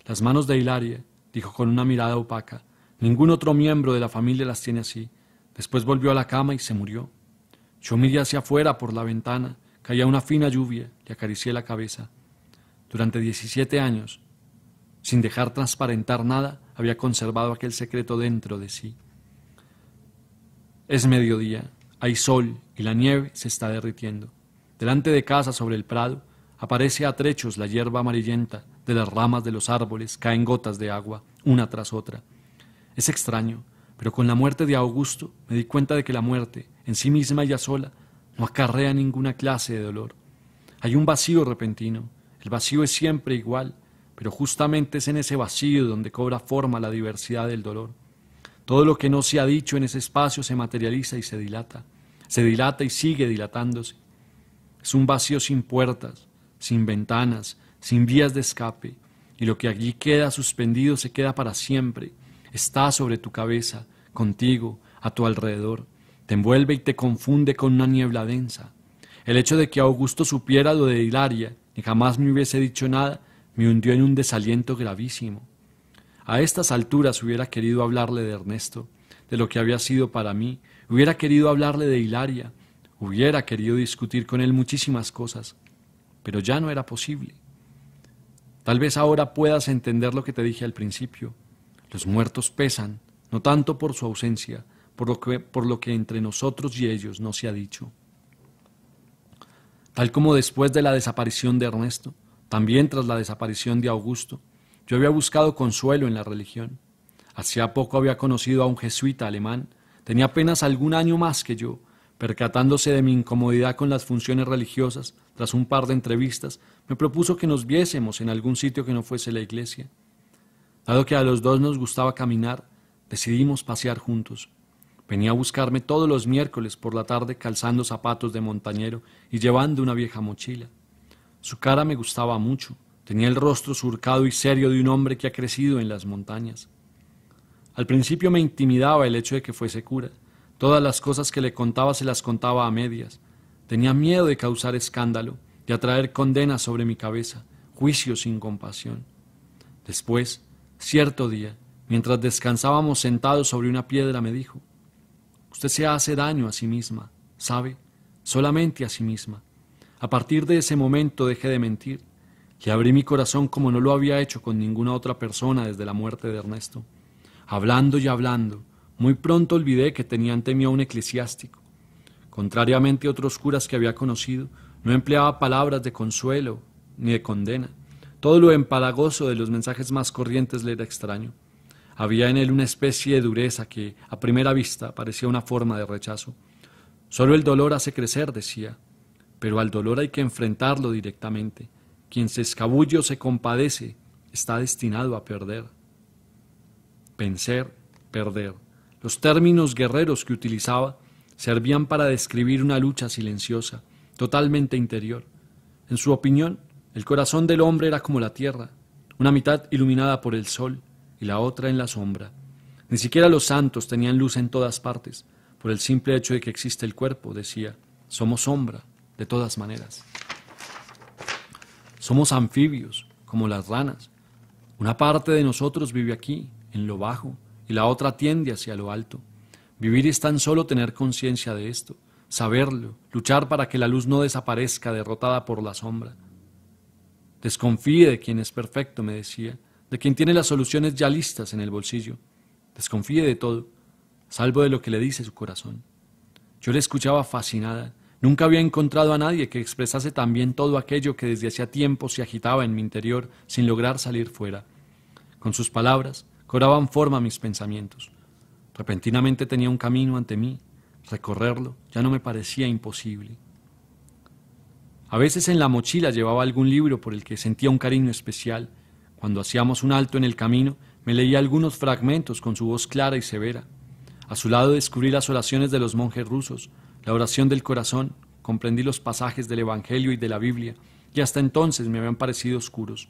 Las manos de Hilaria, dijo con una mirada opaca, ningún otro miembro de la familia las tiene así. Después volvió a la cama y se murió. Yo miré hacia afuera por la ventana, caía una fina lluvia, le acaricié la cabeza. Durante 17 años, sin dejar transparentar nada, había conservado aquel secreto dentro de sí. Es mediodía, hay sol y la nieve se está derritiendo. Delante de casa, sobre el prado, aparece a trechos la hierba amarillenta, de las ramas de los árboles caen gotas de agua, una tras otra. Es extraño, pero con la muerte de Augusto me di cuenta de que la muerte, en sí misma ya sola, no acarrea ninguna clase de dolor. Hay un vacío repentino. El vacío es siempre igual, pero justamente es en ese vacío donde cobra forma la diversidad del dolor. Todo lo que no se ha dicho en ese espacio se materializa y se dilata. Se dilata y sigue dilatándose. Es un vacío sin puertas, sin ventanas, sin vías de escape, y lo que allí queda suspendido se queda para siempre está sobre tu cabeza, contigo, a tu alrededor. Te envuelve y te confunde con una niebla densa. El hecho de que Augusto supiera lo de Hilaria y jamás me hubiese dicho nada, me hundió en un desaliento gravísimo. A estas alturas hubiera querido hablarle de Ernesto, de lo que había sido para mí, hubiera querido hablarle de Hilaria, hubiera querido discutir con él muchísimas cosas, pero ya no era posible. Tal vez ahora puedas entender lo que te dije al principio. Los muertos pesan, no tanto por su ausencia, por lo que, por lo que entre nosotros y ellos no se ha dicho. Tal como después de la desaparición de Ernesto, también tras la desaparición de Augusto, yo había buscado consuelo en la religión. Hacía poco había conocido a un jesuita alemán, tenía apenas algún año más que yo, percatándose de mi incomodidad con las funciones religiosas, tras un par de entrevistas, me propuso que nos viésemos en algún sitio que no fuese la iglesia. Dado que a los dos nos gustaba caminar, decidimos pasear juntos. Venía a buscarme todos los miércoles por la tarde calzando zapatos de montañero y llevando una vieja mochila. Su cara me gustaba mucho. Tenía el rostro surcado y serio de un hombre que ha crecido en las montañas. Al principio me intimidaba el hecho de que fuese cura. Todas las cosas que le contaba se las contaba a medias. Tenía miedo de causar escándalo, de atraer condenas sobre mi cabeza, juicio sin compasión. Después, Cierto día, mientras descansábamos sentados sobre una piedra, me dijo, usted se hace daño a sí misma, ¿sabe? Solamente a sí misma. A partir de ese momento dejé de mentir y abrí mi corazón como no lo había hecho con ninguna otra persona desde la muerte de Ernesto. Hablando y hablando, muy pronto olvidé que tenía ante mí a un eclesiástico. Contrariamente a otros curas que había conocido, no empleaba palabras de consuelo ni de condena. Todo lo empalagoso de los mensajes más corrientes le era extraño. Había en él una especie de dureza que, a primera vista, parecía una forma de rechazo. Solo el dolor hace crecer, decía, pero al dolor hay que enfrentarlo directamente. Quien se escabulle o se compadece está destinado a perder. Pensar, perder. Los términos guerreros que utilizaba servían para describir una lucha silenciosa, totalmente interior. En su opinión, el corazón del hombre era como la tierra, una mitad iluminada por el sol y la otra en la sombra. Ni siquiera los santos tenían luz en todas partes, por el simple hecho de que existe el cuerpo, decía, somos sombra, de todas maneras. Somos anfibios, como las ranas. Una parte de nosotros vive aquí, en lo bajo, y la otra tiende hacia lo alto. Vivir es tan solo tener conciencia de esto, saberlo, luchar para que la luz no desaparezca derrotada por la sombra. Desconfíe de quien es perfecto, me decía, de quien tiene las soluciones ya listas en el bolsillo. Desconfíe de todo, salvo de lo que le dice su corazón. Yo le escuchaba fascinada. Nunca había encontrado a nadie que expresase tan bien todo aquello que desde hacía tiempo se agitaba en mi interior sin lograr salir fuera. Con sus palabras cobraban forma mis pensamientos. Repentinamente tenía un camino ante mí. Recorrerlo ya no me parecía imposible. A veces en la mochila llevaba algún libro por el que sentía un cariño especial. Cuando hacíamos un alto en el camino, me leía algunos fragmentos con su voz clara y severa. A su lado descubrí las oraciones de los monjes rusos, la oración del corazón, comprendí los pasajes del Evangelio y de la Biblia, que hasta entonces me habían parecido oscuros.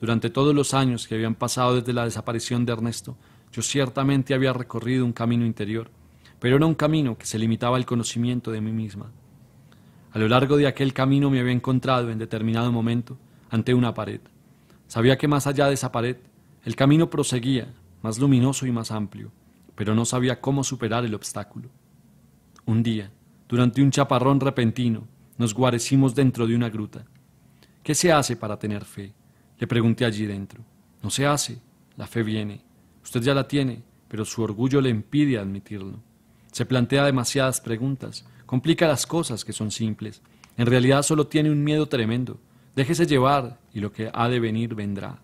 Durante todos los años que habían pasado desde la desaparición de Ernesto, yo ciertamente había recorrido un camino interior, pero era un camino que se limitaba al conocimiento de mí misma. A lo largo de aquel camino me había encontrado en determinado momento ante una pared. Sabía que más allá de esa pared el camino proseguía, más luminoso y más amplio, pero no sabía cómo superar el obstáculo. Un día, durante un chaparrón repentino, nos guarecimos dentro de una gruta. ¿Qué se hace para tener fe? Le pregunté allí dentro. No se hace, la fe viene. Usted ya la tiene, pero su orgullo le impide admitirlo. Se plantea demasiadas preguntas, complica las cosas que son simples. En realidad solo tiene un miedo tremendo. Déjese llevar y lo que ha de venir vendrá.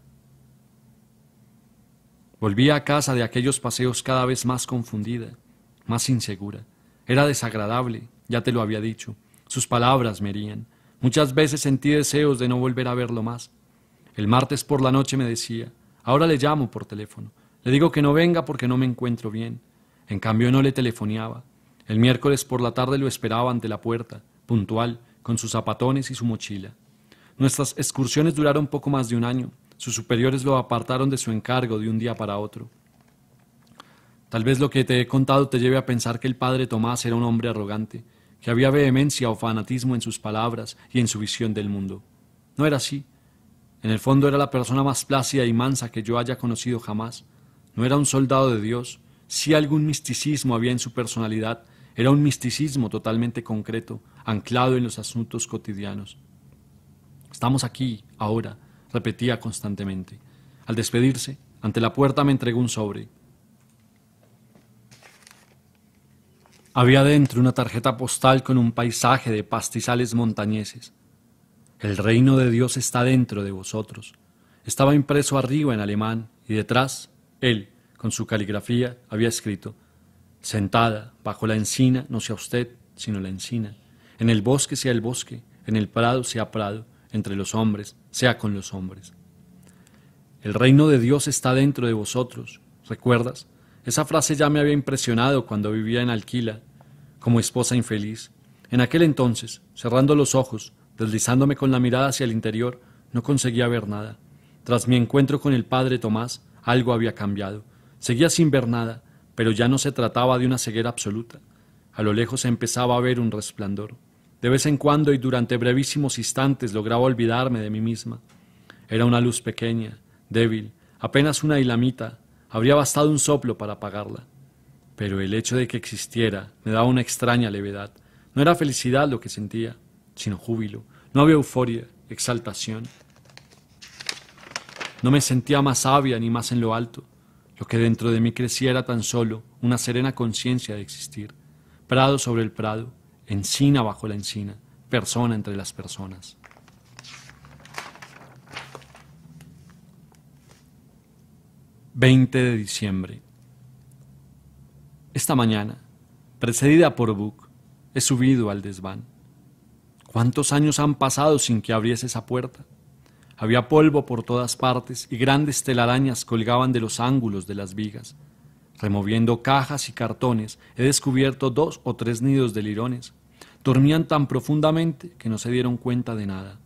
Volvía a casa de aquellos paseos cada vez más confundida, más insegura. Era desagradable, ya te lo había dicho. Sus palabras me herían. Muchas veces sentí deseos de no volver a verlo más. El martes por la noche me decía, ahora le llamo por teléfono. Le digo que no venga porque no me encuentro bien. En cambio no le telefoneaba. El miércoles por la tarde lo esperaba ante la puerta, puntual, con sus zapatones y su mochila. Nuestras excursiones duraron poco más de un año. Sus superiores lo apartaron de su encargo de un día para otro. Tal vez lo que te he contado te lleve a pensar que el padre Tomás era un hombre arrogante, que había vehemencia o fanatismo en sus palabras y en su visión del mundo. No era así. En el fondo era la persona más plácida y mansa que yo haya conocido jamás. No era un soldado de Dios. Si algún misticismo había en su personalidad, era un misticismo totalmente concreto, anclado en los asuntos cotidianos. Estamos aquí, ahora, repetía constantemente. Al despedirse, ante la puerta me entregó un sobre. Había dentro una tarjeta postal con un paisaje de pastizales montañeses. El reino de Dios está dentro de vosotros. Estaba impreso arriba en alemán y detrás, él, con su caligrafía, había escrito, sentada bajo la encina, no sea usted, sino la encina, en el bosque sea el bosque, en el prado sea prado, entre los hombres sea con los hombres. El reino de Dios está dentro de vosotros, ¿recuerdas? Esa frase ya me había impresionado cuando vivía en Alquila, como esposa infeliz. En aquel entonces, cerrando los ojos, deslizándome con la mirada hacia el interior, no conseguía ver nada. Tras mi encuentro con el padre Tomás, algo había cambiado. Seguía sin ver nada, pero ya no se trataba de una ceguera absoluta. A lo lejos empezaba a ver un resplandor. De vez en cuando y durante brevísimos instantes lograba olvidarme de mí misma. Era una luz pequeña, débil, apenas una hilamita. Habría bastado un soplo para apagarla. Pero el hecho de que existiera me daba una extraña levedad. No era felicidad lo que sentía, sino júbilo. No había euforia, exaltación. No me sentía más sabia ni más en lo alto lo que dentro de mí creciera tan solo una serena conciencia de existir, prado sobre el prado, encina bajo la encina, persona entre las personas. ...20 de diciembre... Esta mañana, precedida por Buck, he subido al desván. ¿Cuántos años han pasado sin que abriese esa puerta? Había polvo por todas partes y grandes telarañas colgaban de los ángulos de las vigas. Removiendo cajas y cartones, he descubierto dos o tres nidos de lirones. Dormían tan profundamente que no se dieron cuenta de nada.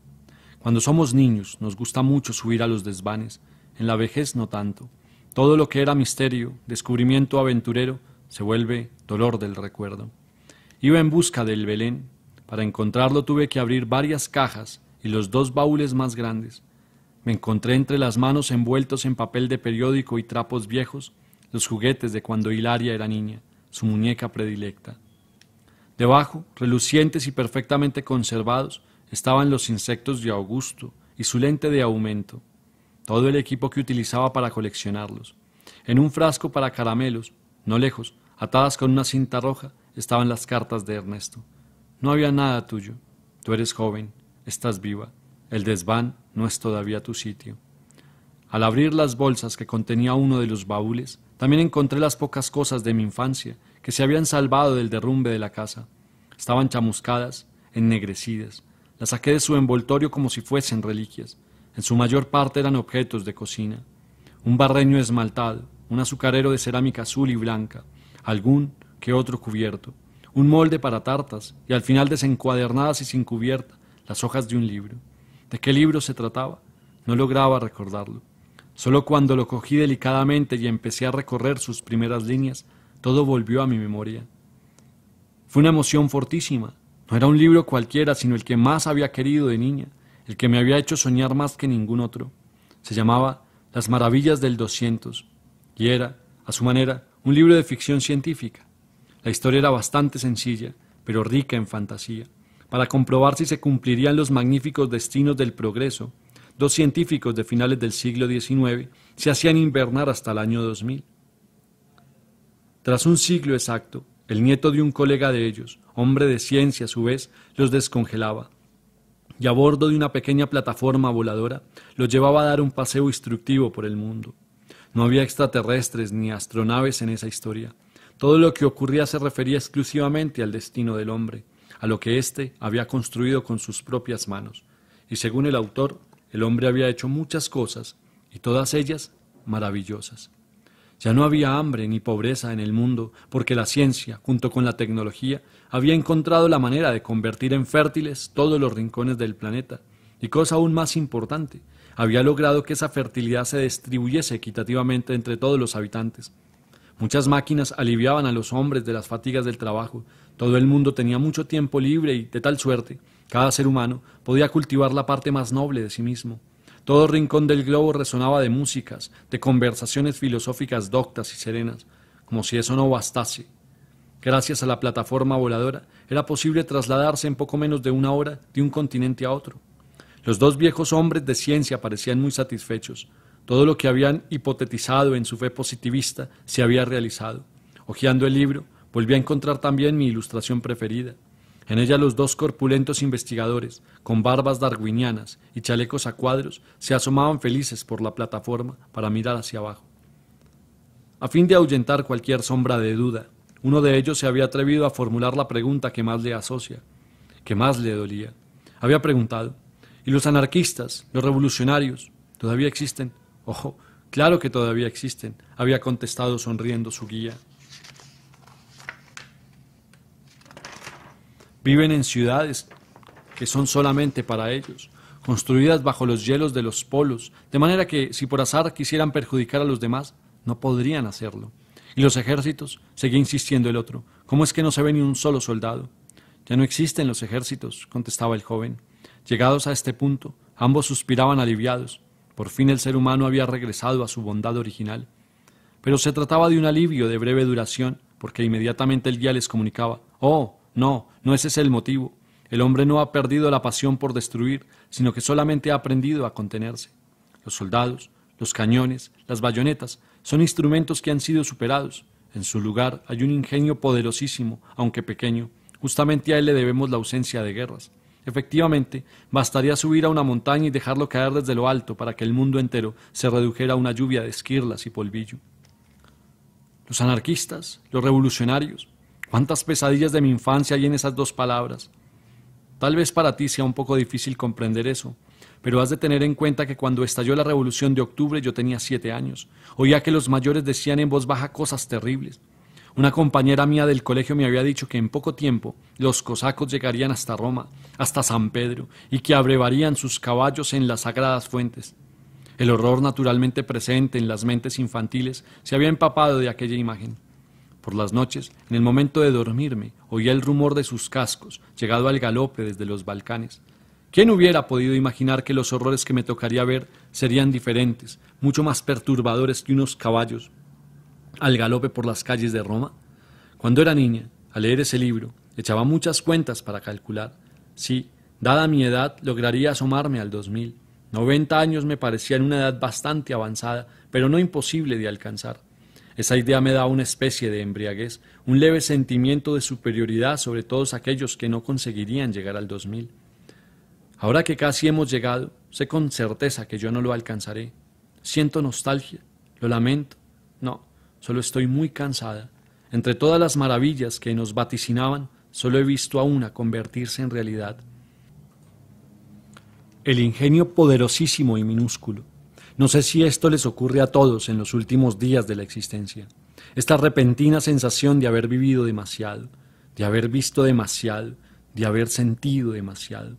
Cuando somos niños nos gusta mucho subir a los desvanes, en la vejez no tanto. Todo lo que era misterio, descubrimiento aventurero, se vuelve dolor del recuerdo. Iba en busca del Belén. Para encontrarlo tuve que abrir varias cajas y los dos baúles más grandes. Me encontré entre las manos envueltos en papel de periódico y trapos viejos, los juguetes de cuando Hilaria era niña, su muñeca predilecta. Debajo, relucientes y perfectamente conservados, estaban los insectos de Augusto y su lente de aumento, todo el equipo que utilizaba para coleccionarlos. En un frasco para caramelos, no lejos, atadas con una cinta roja, estaban las cartas de Ernesto. No había nada tuyo. Tú eres joven, estás viva. El desván no es todavía tu sitio. Al abrir las bolsas que contenía uno de los baúles, también encontré las pocas cosas de mi infancia que se habían salvado del derrumbe de la casa. Estaban chamuscadas, ennegrecidas. Las saqué de su envoltorio como si fuesen reliquias. En su mayor parte eran objetos de cocina. Un barreño esmaltado, un azucarero de cerámica azul y blanca, algún que otro cubierto, un molde para tartas y al final desencuadernadas y sin cubierta, las hojas de un libro. ¿De qué libro se trataba? No lograba recordarlo. Solo cuando lo cogí delicadamente y empecé a recorrer sus primeras líneas, todo volvió a mi memoria. Fue una emoción fortísima. No era un libro cualquiera, sino el que más había querido de niña, el que me había hecho soñar más que ningún otro. Se llamaba Las Maravillas del 200 y era, a su manera, un libro de ficción científica. La historia era bastante sencilla, pero rica en fantasía para comprobar si se cumplirían los magníficos destinos del progreso, dos científicos de finales del siglo XIX se hacían invernar hasta el año 2000. Tras un siglo exacto, el nieto de un colega de ellos, hombre de ciencia a su vez, los descongelaba y a bordo de una pequeña plataforma voladora los llevaba a dar un paseo instructivo por el mundo. No había extraterrestres ni astronaves en esa historia. Todo lo que ocurría se refería exclusivamente al destino del hombre a lo que éste había construido con sus propias manos. Y según el autor, el hombre había hecho muchas cosas, y todas ellas maravillosas. Ya no había hambre ni pobreza en el mundo, porque la ciencia, junto con la tecnología, había encontrado la manera de convertir en fértiles todos los rincones del planeta. Y cosa aún más importante, había logrado que esa fertilidad se distribuyese equitativamente entre todos los habitantes. Muchas máquinas aliviaban a los hombres de las fatigas del trabajo, todo el mundo tenía mucho tiempo libre y de tal suerte, cada ser humano podía cultivar la parte más noble de sí mismo. Todo rincón del globo resonaba de músicas, de conversaciones filosóficas doctas y serenas, como si eso no bastase. Gracias a la plataforma voladora, era posible trasladarse en poco menos de una hora de un continente a otro. Los dos viejos hombres de ciencia parecían muy satisfechos. Todo lo que habían hipotetizado en su fe positivista se había realizado. Ojeando el libro, Volví a encontrar también mi ilustración preferida. En ella los dos corpulentos investigadores, con barbas darwinianas y chalecos a cuadros, se asomaban felices por la plataforma para mirar hacia abajo. A fin de ahuyentar cualquier sombra de duda, uno de ellos se había atrevido a formular la pregunta que más le asocia, que más le dolía. Había preguntado, ¿y los anarquistas, los revolucionarios, todavía existen? Ojo, claro que todavía existen, había contestado sonriendo su guía. Viven en ciudades que son solamente para ellos, construidas bajo los hielos de los polos, de manera que si por azar quisieran perjudicar a los demás, no podrían hacerlo. Y los ejércitos, seguía insistiendo el otro, ¿cómo es que no se ve ni un solo soldado? Ya no existen los ejércitos, contestaba el joven. Llegados a este punto, ambos suspiraban aliviados. Por fin el ser humano había regresado a su bondad original. Pero se trataba de un alivio de breve duración, porque inmediatamente el guía les comunicaba, oh, no, no ese es el motivo. El hombre no ha perdido la pasión por destruir, sino que solamente ha aprendido a contenerse. Los soldados, los cañones, las bayonetas son instrumentos que han sido superados. En su lugar hay un ingenio poderosísimo, aunque pequeño. Justamente a él le debemos la ausencia de guerras. Efectivamente, bastaría subir a una montaña y dejarlo caer desde lo alto para que el mundo entero se redujera a una lluvia de esquirlas y polvillo. Los anarquistas, los revolucionarios, ¿Cuántas pesadillas de mi infancia hay en esas dos palabras? Tal vez para ti sea un poco difícil comprender eso, pero has de tener en cuenta que cuando estalló la revolución de octubre yo tenía siete años. Oía que los mayores decían en voz baja cosas terribles. Una compañera mía del colegio me había dicho que en poco tiempo los cosacos llegarían hasta Roma, hasta San Pedro, y que abrevarían sus caballos en las sagradas fuentes. El horror naturalmente presente en las mentes infantiles se había empapado de aquella imagen. Por las noches, en el momento de dormirme, oía el rumor de sus cascos, llegado al galope desde los Balcanes. ¿Quién hubiera podido imaginar que los horrores que me tocaría ver serían diferentes, mucho más perturbadores que unos caballos al galope por las calles de Roma? Cuando era niña, al leer ese libro, echaba muchas cuentas para calcular. si, dada mi edad, lograría asomarme al 2000. 90 años me parecían una edad bastante avanzada, pero no imposible de alcanzar. Esa idea me da una especie de embriaguez, un leve sentimiento de superioridad sobre todos aquellos que no conseguirían llegar al 2000. Ahora que casi hemos llegado, sé con certeza que yo no lo alcanzaré. Siento nostalgia, lo lamento. No, solo estoy muy cansada. Entre todas las maravillas que nos vaticinaban, solo he visto a una convertirse en realidad. El ingenio poderosísimo y minúsculo no sé si esto les ocurre a todos en los últimos días de la existencia. Esta repentina sensación de haber vivido demasiado, de haber visto demasiado, de haber sentido demasiado.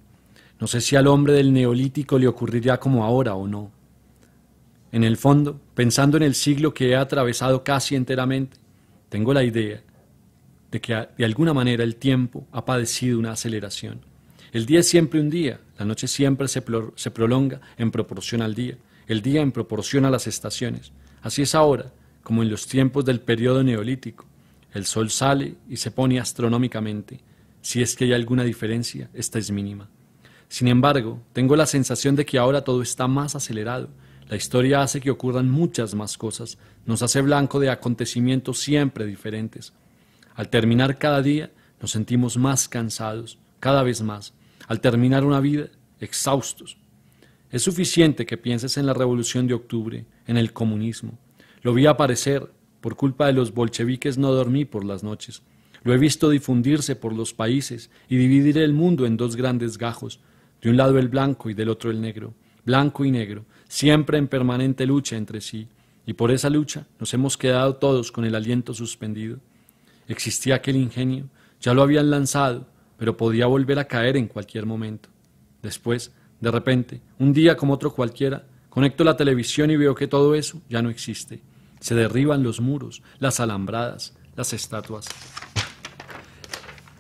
No sé si al hombre del neolítico le ocurriría como ahora o no. En el fondo, pensando en el siglo que he atravesado casi enteramente, tengo la idea de que de alguna manera el tiempo ha padecido una aceleración. El día es siempre un día, la noche siempre se, se prolonga en proporción al día el día en proporción a las estaciones. Así es ahora, como en los tiempos del periodo neolítico. El sol sale y se pone astronómicamente. Si es que hay alguna diferencia, esta es mínima. Sin embargo, tengo la sensación de que ahora todo está más acelerado. La historia hace que ocurran muchas más cosas, nos hace blanco de acontecimientos siempre diferentes. Al terminar cada día, nos sentimos más cansados, cada vez más. Al terminar una vida, exhaustos, es suficiente que pienses en la revolución de octubre, en el comunismo. Lo vi aparecer, por culpa de los bolcheviques no dormí por las noches. Lo he visto difundirse por los países y dividir el mundo en dos grandes gajos, de un lado el blanco y del otro el negro, blanco y negro, siempre en permanente lucha entre sí, y por esa lucha nos hemos quedado todos con el aliento suspendido. Existía aquel ingenio, ya lo habían lanzado, pero podía volver a caer en cualquier momento. Después, de repente, un día como otro cualquiera, conecto la televisión y veo que todo eso ya no existe. Se derriban los muros, las alambradas, las estatuas.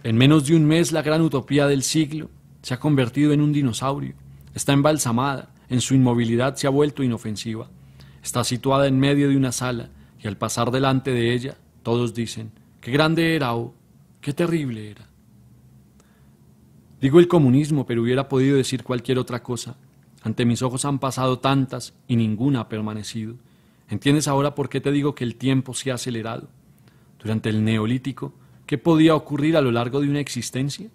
En menos de un mes la gran utopía del siglo se ha convertido en un dinosaurio. Está embalsamada, en su inmovilidad se ha vuelto inofensiva. Está situada en medio de una sala y al pasar delante de ella todos dicen, qué grande era o oh, qué terrible era. Digo el comunismo, pero hubiera podido decir cualquier otra cosa. Ante mis ojos han pasado tantas y ninguna ha permanecido. ¿Entiendes ahora por qué te digo que el tiempo se ha acelerado? Durante el neolítico, ¿qué podía ocurrir a lo largo de una existencia?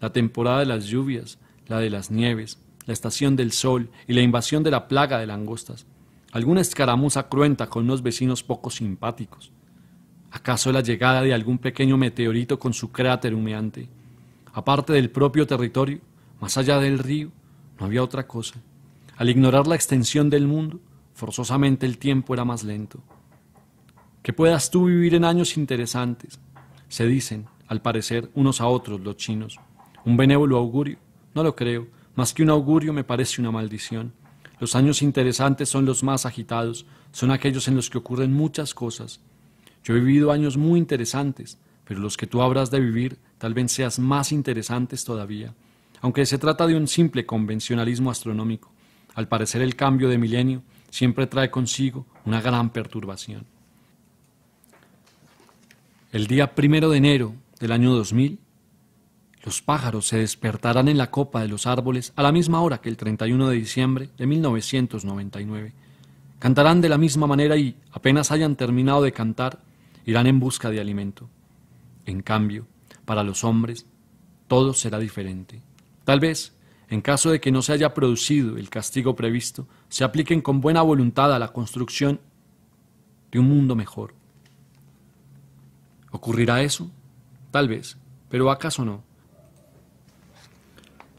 La temporada de las lluvias, la de las nieves, la estación del sol y la invasión de la plaga de langostas. Alguna escaramuza cruenta con unos vecinos poco simpáticos. ¿Acaso la llegada de algún pequeño meteorito con su cráter humeante? aparte del propio territorio, más allá del río, no había otra cosa. Al ignorar la extensión del mundo, forzosamente el tiempo era más lento. Que puedas tú vivir en años interesantes, se dicen, al parecer, unos a otros los chinos. Un benévolo augurio, no lo creo, más que un augurio me parece una maldición. Los años interesantes son los más agitados, son aquellos en los que ocurren muchas cosas. Yo he vivido años muy interesantes, pero los que tú habrás de vivir tal vez seas más interesantes todavía, aunque se trata de un simple convencionalismo astronómico. Al parecer el cambio de milenio siempre trae consigo una gran perturbación. El día primero de enero del año 2000, los pájaros se despertarán en la copa de los árboles a la misma hora que el 31 de diciembre de 1999. Cantarán de la misma manera y, apenas hayan terminado de cantar, irán en busca de alimento. En cambio, para los hombres, todo será diferente. Tal vez, en caso de que no se haya producido el castigo previsto, se apliquen con buena voluntad a la construcción de un mundo mejor. ¿Ocurrirá eso? Tal vez, pero acaso no.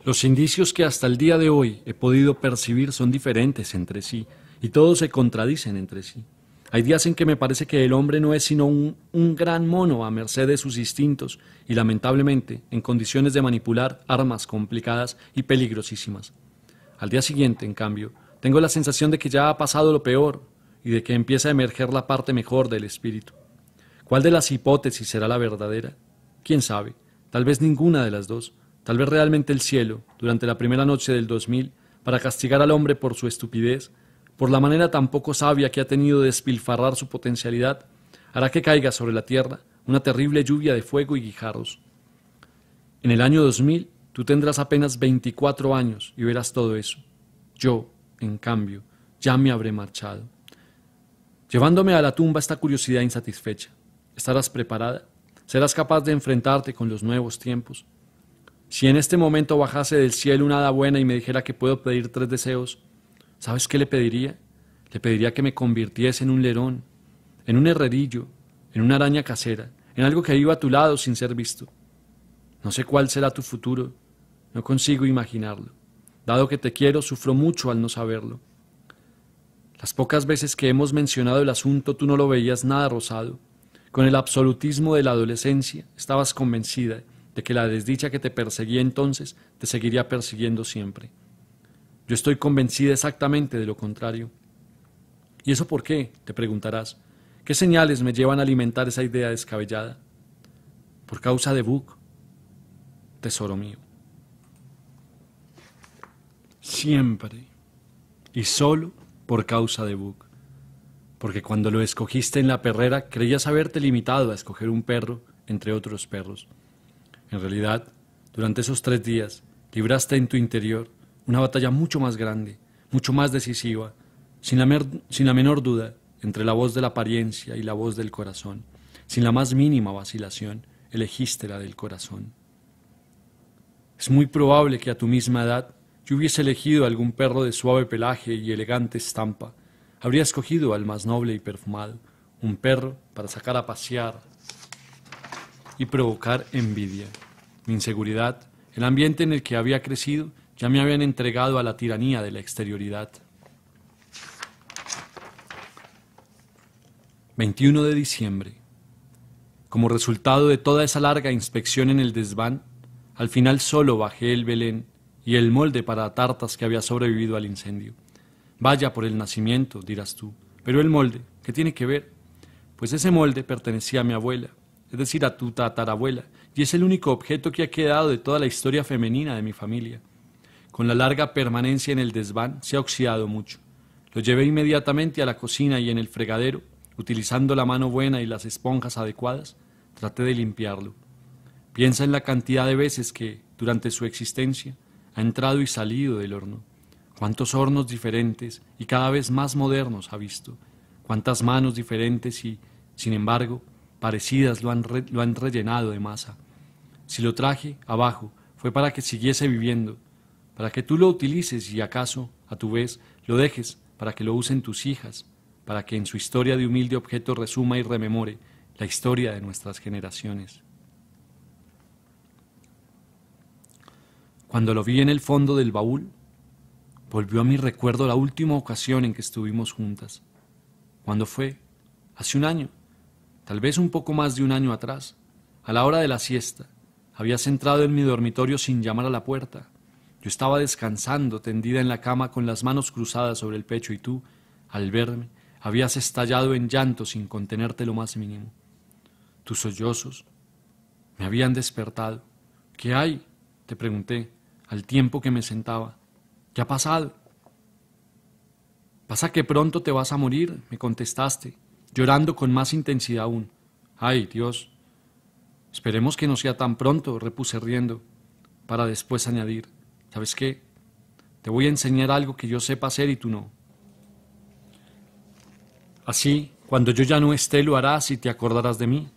Los indicios que hasta el día de hoy he podido percibir son diferentes entre sí y todos se contradicen entre sí. Hay días en que me parece que el hombre no es sino un, gran mono a merced de sus instintos y lamentablemente en condiciones de manipular armas complicadas y peligrosísimas. Al día siguiente, en cambio, tengo la sensación de que ya ha pasado lo peor y de que empieza a emerger la parte mejor del espíritu. ¿Cuál de las hipótesis será la verdadera? ¿Quién sabe? Tal vez ninguna de las dos. Tal vez realmente el cielo, durante la primera noche del 2000, para castigar al hombre por su estupidez, por la manera tan poco sabia que ha tenido de despilfarrar su potencialidad, hará que caiga sobre la tierra una terrible lluvia de fuego y guijarros. En el año 2000 tú tendrás apenas 24 años y verás todo eso. Yo, en cambio, ya me habré marchado. Llevándome a la tumba esta curiosidad insatisfecha, ¿estarás preparada? ¿Serás capaz de enfrentarte con los nuevos tiempos? Si en este momento bajase del cielo una hada buena y me dijera que puedo pedir tres deseos, ¿Sabes qué le pediría? Le pediría que me convirtiese en un lerón, en un herrerillo, en una araña casera, en algo que iba a tu lado sin ser visto. No sé cuál será tu futuro, no consigo imaginarlo. Dado que te quiero, sufro mucho al no saberlo. Las pocas veces que hemos mencionado el asunto tú no lo veías nada rosado. Con el absolutismo de la adolescencia estabas convencida de que la desdicha que te perseguía entonces te seguiría persiguiendo siempre. Yo estoy convencida exactamente de lo contrario. ¿Y eso por qué? Te preguntarás. ¿Qué señales me llevan a alimentar esa idea descabellada? Por causa de Buck, tesoro mío. Siempre y solo por causa de Buck. Porque cuando lo escogiste en la perrera creías haberte limitado a escoger un perro entre otros perros. En realidad, durante esos tres días, libraste en tu interior una batalla mucho más grande, mucho más decisiva, sin la, menor duda, entre la voz de la apariencia y la voz del corazón. Sin la más mínima vacilación, elegiste la del corazón. Es muy probable que a tu misma edad yo hubiese elegido algún perro de suave pelaje y elegante estampa. Habría escogido al más noble y perfumado, un perro para sacar a pasear y provocar envidia. Mi inseguridad, el ambiente en el que había crecido, ya me habían entregado a la tiranía de la exterioridad. 21 de diciembre. Como resultado de toda esa larga inspección en el desván, al final solo bajé el Belén y el molde para tartas que había sobrevivido al incendio. Vaya por el nacimiento, dirás tú. Pero el molde, ¿qué tiene que ver? Pues ese molde pertenecía a mi abuela, es decir, a tu tatarabuela, y es el único objeto que ha quedado de toda la historia femenina de mi familia con la larga permanencia en el desván, se ha oxidado mucho. Lo llevé inmediatamente a la cocina y en el fregadero, utilizando la mano buena y las esponjas adecuadas, traté de limpiarlo. Piensa en la cantidad de veces que, durante su existencia, ha entrado y salido del horno. Cuántos hornos diferentes y cada vez más modernos ha visto. Cuántas manos diferentes y, sin embargo, parecidas lo han, lo han rellenado de masa. Si lo traje abajo fue para que siguiese viviendo, para que tú lo utilices y acaso, a tu vez, lo dejes para que lo usen tus hijas, para que en su historia de humilde objeto resuma y rememore la historia de nuestras generaciones. Cuando lo vi en el fondo del baúl, volvió a mi recuerdo la última ocasión en que estuvimos juntas. Cuando fue? Hace un año, tal vez un poco más de un año atrás, a la hora de la siesta. Habías entrado en mi dormitorio sin llamar a la puerta. Yo estaba descansando, tendida en la cama con las manos cruzadas sobre el pecho y tú, al verme, habías estallado en llanto sin contenerte lo más mínimo. Tus sollozos me habían despertado. ¿Qué hay? te pregunté, al tiempo que me sentaba. ¿Qué ha pasado? Pasa que pronto te vas a morir, me contestaste, llorando con más intensidad aún. Ay, Dios. Esperemos que no sea tan pronto, repuse riendo, para después añadir. ¿Sabes qué? Te voy a enseñar algo que yo sepa hacer y tú no. Así, cuando yo ya no esté, lo harás y te acordarás de mí.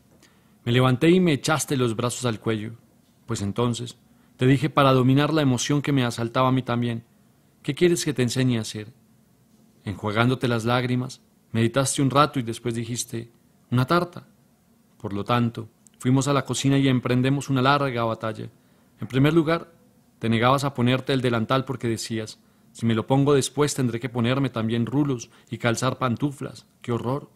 Me levanté y me echaste los brazos al cuello. Pues entonces, te dije para dominar la emoción que me asaltaba a mí también, ¿qué quieres que te enseñe a hacer? Enjuagándote las lágrimas, meditaste un rato y después dijiste, una tarta. Por lo tanto, fuimos a la cocina y emprendemos una larga batalla. En primer lugar, te negabas a ponerte el delantal porque decías, si me lo pongo después tendré que ponerme también rulos y calzar pantuflas. ¡Qué horror!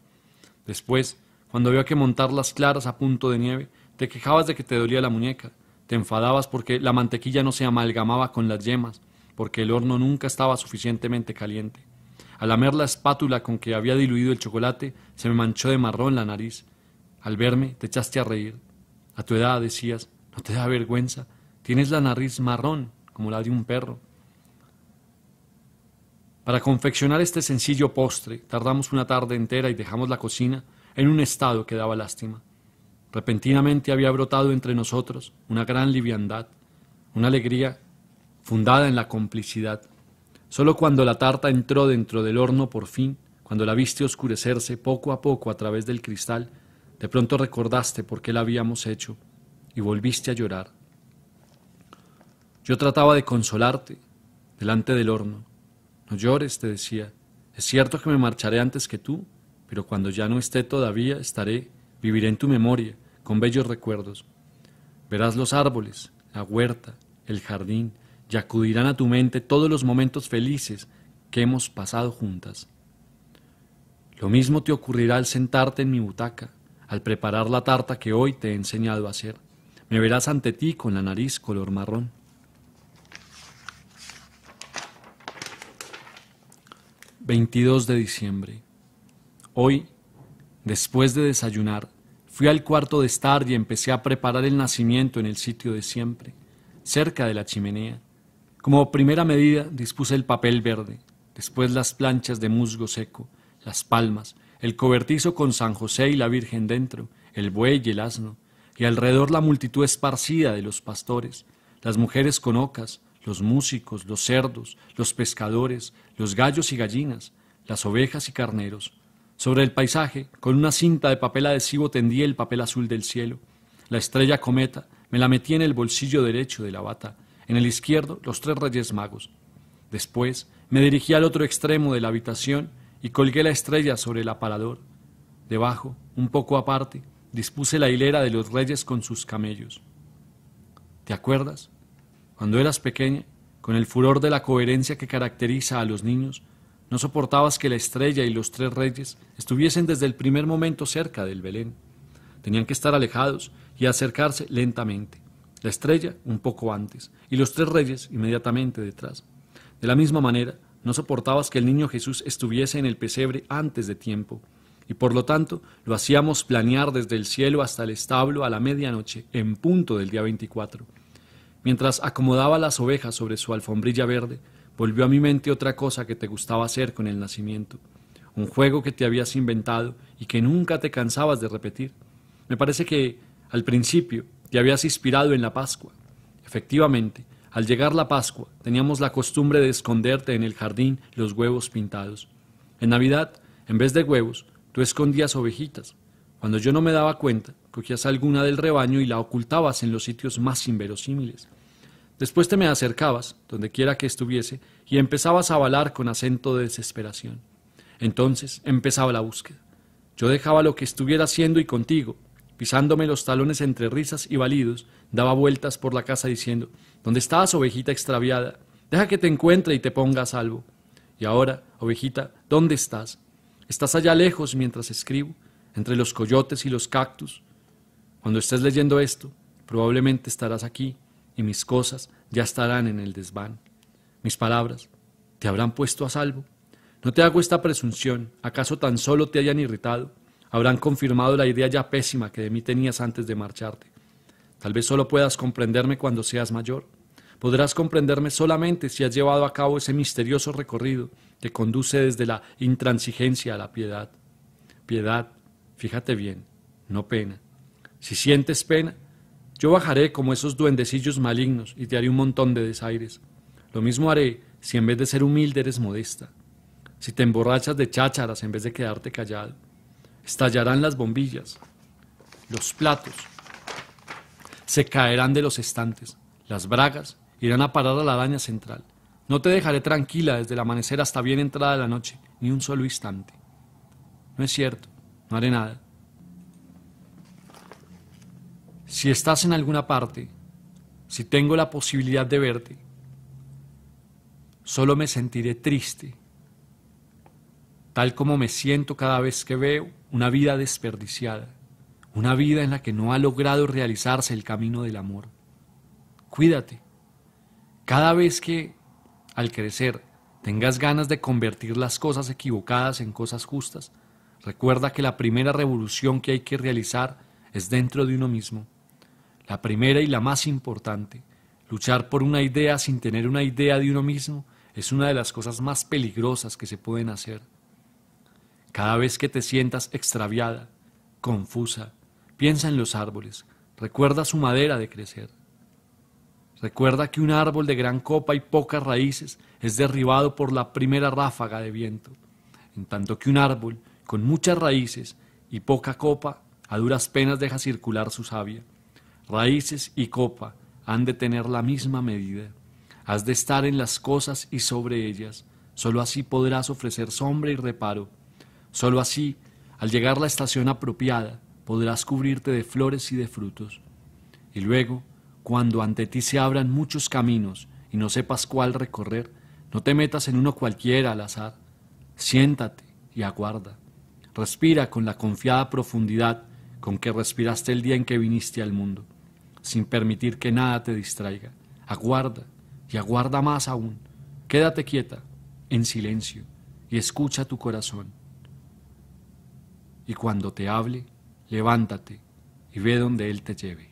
Después, cuando había que montar las claras a punto de nieve, te quejabas de que te dolía la muñeca, te enfadabas porque la mantequilla no se amalgamaba con las yemas, porque el horno nunca estaba suficientemente caliente. Al lamer la espátula con que había diluido el chocolate, se me manchó de marrón la nariz. Al verme, te echaste a reír. A tu edad decías, ¿no te da vergüenza? Tienes la nariz marrón, como la de un perro. Para confeccionar este sencillo postre, tardamos una tarde entera y dejamos la cocina en un estado que daba lástima. Repentinamente había brotado entre nosotros una gran liviandad, una alegría fundada en la complicidad. Solo cuando la tarta entró dentro del horno por fin, cuando la viste oscurecerse poco a poco a través del cristal, de pronto recordaste por qué la habíamos hecho y volviste a llorar yo trataba de consolarte delante del horno. No llores, te decía. Es cierto que me marcharé antes que tú, pero cuando ya no esté todavía, estaré, viviré en tu memoria, con bellos recuerdos. Verás los árboles, la huerta, el jardín, y acudirán a tu mente todos los momentos felices que hemos pasado juntas. Lo mismo te ocurrirá al sentarte en mi butaca, al preparar la tarta que hoy te he enseñado a hacer. Me verás ante ti con la nariz color marrón. 22 de diciembre. Hoy, después de desayunar, fui al cuarto de estar y empecé a preparar el nacimiento en el sitio de siempre, cerca de la chimenea. Como primera medida dispuse el papel verde, después las planchas de musgo seco, las palmas, el cobertizo con San José y la Virgen dentro, el buey y el asno, y alrededor la multitud esparcida de los pastores, las mujeres con ocas, los músicos, los cerdos, los pescadores, los gallos y gallinas, las ovejas y carneros. Sobre el paisaje, con una cinta de papel adhesivo tendí el papel azul del cielo. La estrella cometa me la metí en el bolsillo derecho de la bata, en el izquierdo los tres reyes magos. Después me dirigí al otro extremo de la habitación y colgué la estrella sobre el aparador. Debajo, un poco aparte, dispuse la hilera de los reyes con sus camellos. ¿Te acuerdas? Cuando eras pequeña, con el furor de la coherencia que caracteriza a los niños, no soportabas que la estrella y los tres reyes estuviesen desde el primer momento cerca del Belén. Tenían que estar alejados y acercarse lentamente. La estrella un poco antes y los tres reyes inmediatamente detrás. De la misma manera, no soportabas que el niño Jesús estuviese en el pesebre antes de tiempo, y por lo tanto lo hacíamos planear desde el cielo hasta el establo a la medianoche, en punto del día 24. Mientras acomodaba las ovejas sobre su alfombrilla verde, volvió a mi mente otra cosa que te gustaba hacer con el nacimiento, un juego que te habías inventado y que nunca te cansabas de repetir. Me parece que al principio te habías inspirado en la Pascua. Efectivamente, al llegar la Pascua teníamos la costumbre de esconderte en el jardín los huevos pintados. En Navidad, en vez de huevos, tú escondías ovejitas. Cuando yo no me daba cuenta, cogías alguna del rebaño y la ocultabas en los sitios más inverosímiles. Después te me acercabas, donde quiera que estuviese, y empezabas a balar con acento de desesperación. Entonces empezaba la búsqueda. Yo dejaba lo que estuviera haciendo y contigo, pisándome los talones entre risas y balidos, daba vueltas por la casa diciendo, ¿Dónde estás, ovejita extraviada? Deja que te encuentre y te ponga a salvo. Y ahora, ovejita, ¿dónde estás? Estás allá lejos mientras escribo, entre los coyotes y los cactus, cuando estés leyendo esto, probablemente estarás aquí y mis cosas ya estarán en el desván. Mis palabras te habrán puesto a salvo. No te hago esta presunción, acaso tan solo te hayan irritado, habrán confirmado la idea ya pésima que de mí tenías antes de marcharte. Tal vez solo puedas comprenderme cuando seas mayor. Podrás comprenderme solamente si has llevado a cabo ese misterioso recorrido que conduce desde la intransigencia a la piedad. Piedad, fíjate bien, no pena si sientes pena, yo bajaré como esos duendecillos malignos y te haré un montón de desaires. Lo mismo haré si en vez de ser humilde eres modesta. Si te emborrachas de chácharas en vez de quedarte callado. Estallarán las bombillas, los platos, se caerán de los estantes, las bragas irán a parar a la araña central. No te dejaré tranquila desde el amanecer hasta bien entrada la noche, ni un solo instante. No es cierto, no haré nada si estás en alguna parte, si tengo la posibilidad de verte, solo me sentiré triste, tal como me siento cada vez que veo una vida desperdiciada, una vida en la que no ha logrado realizarse el camino del amor. Cuídate. Cada vez que, al crecer, tengas ganas de convertir las cosas equivocadas en cosas justas, recuerda que la primera revolución que hay que realizar es dentro de uno mismo. La primera y la más importante, luchar por una idea sin tener una idea de uno mismo, es una de las cosas más peligrosas que se pueden hacer. Cada vez que te sientas extraviada, confusa, piensa en los árboles, recuerda su madera de crecer. Recuerda que un árbol de gran copa y pocas raíces es derribado por la primera ráfaga de viento, en tanto que un árbol con muchas raíces y poca copa a duras penas deja circular su savia raíces y copa han de tener la misma medida. Has de estar en las cosas y sobre ellas. Solo así podrás ofrecer sombra y reparo. Solo así, al llegar la estación apropiada, podrás cubrirte de flores y de frutos. Y luego, cuando ante ti se abran muchos caminos y no sepas cuál recorrer, no te metas en uno cualquiera al azar. Siéntate y aguarda. Respira con la confiada profundidad con que respiraste el día en que viniste al mundo sin permitir que nada te distraiga. Aguarda y aguarda más aún. Quédate quieta, en silencio, y escucha tu corazón. Y cuando te hable, levántate y ve donde Él te lleve.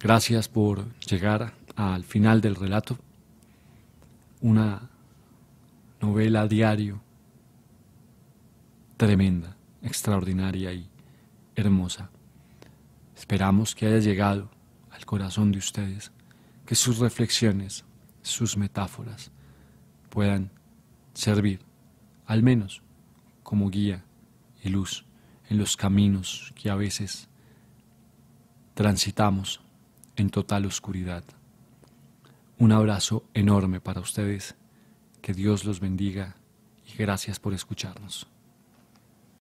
Gracias por llegar al final del relato. Una novela diario, tremenda, extraordinaria y hermosa. Esperamos que haya llegado al corazón de ustedes, que sus reflexiones, sus metáforas puedan servir, al menos, como guía y luz en los caminos que a veces transitamos en total oscuridad. Un abrazo enorme para ustedes que Dios los bendiga y gracias por escucharnos.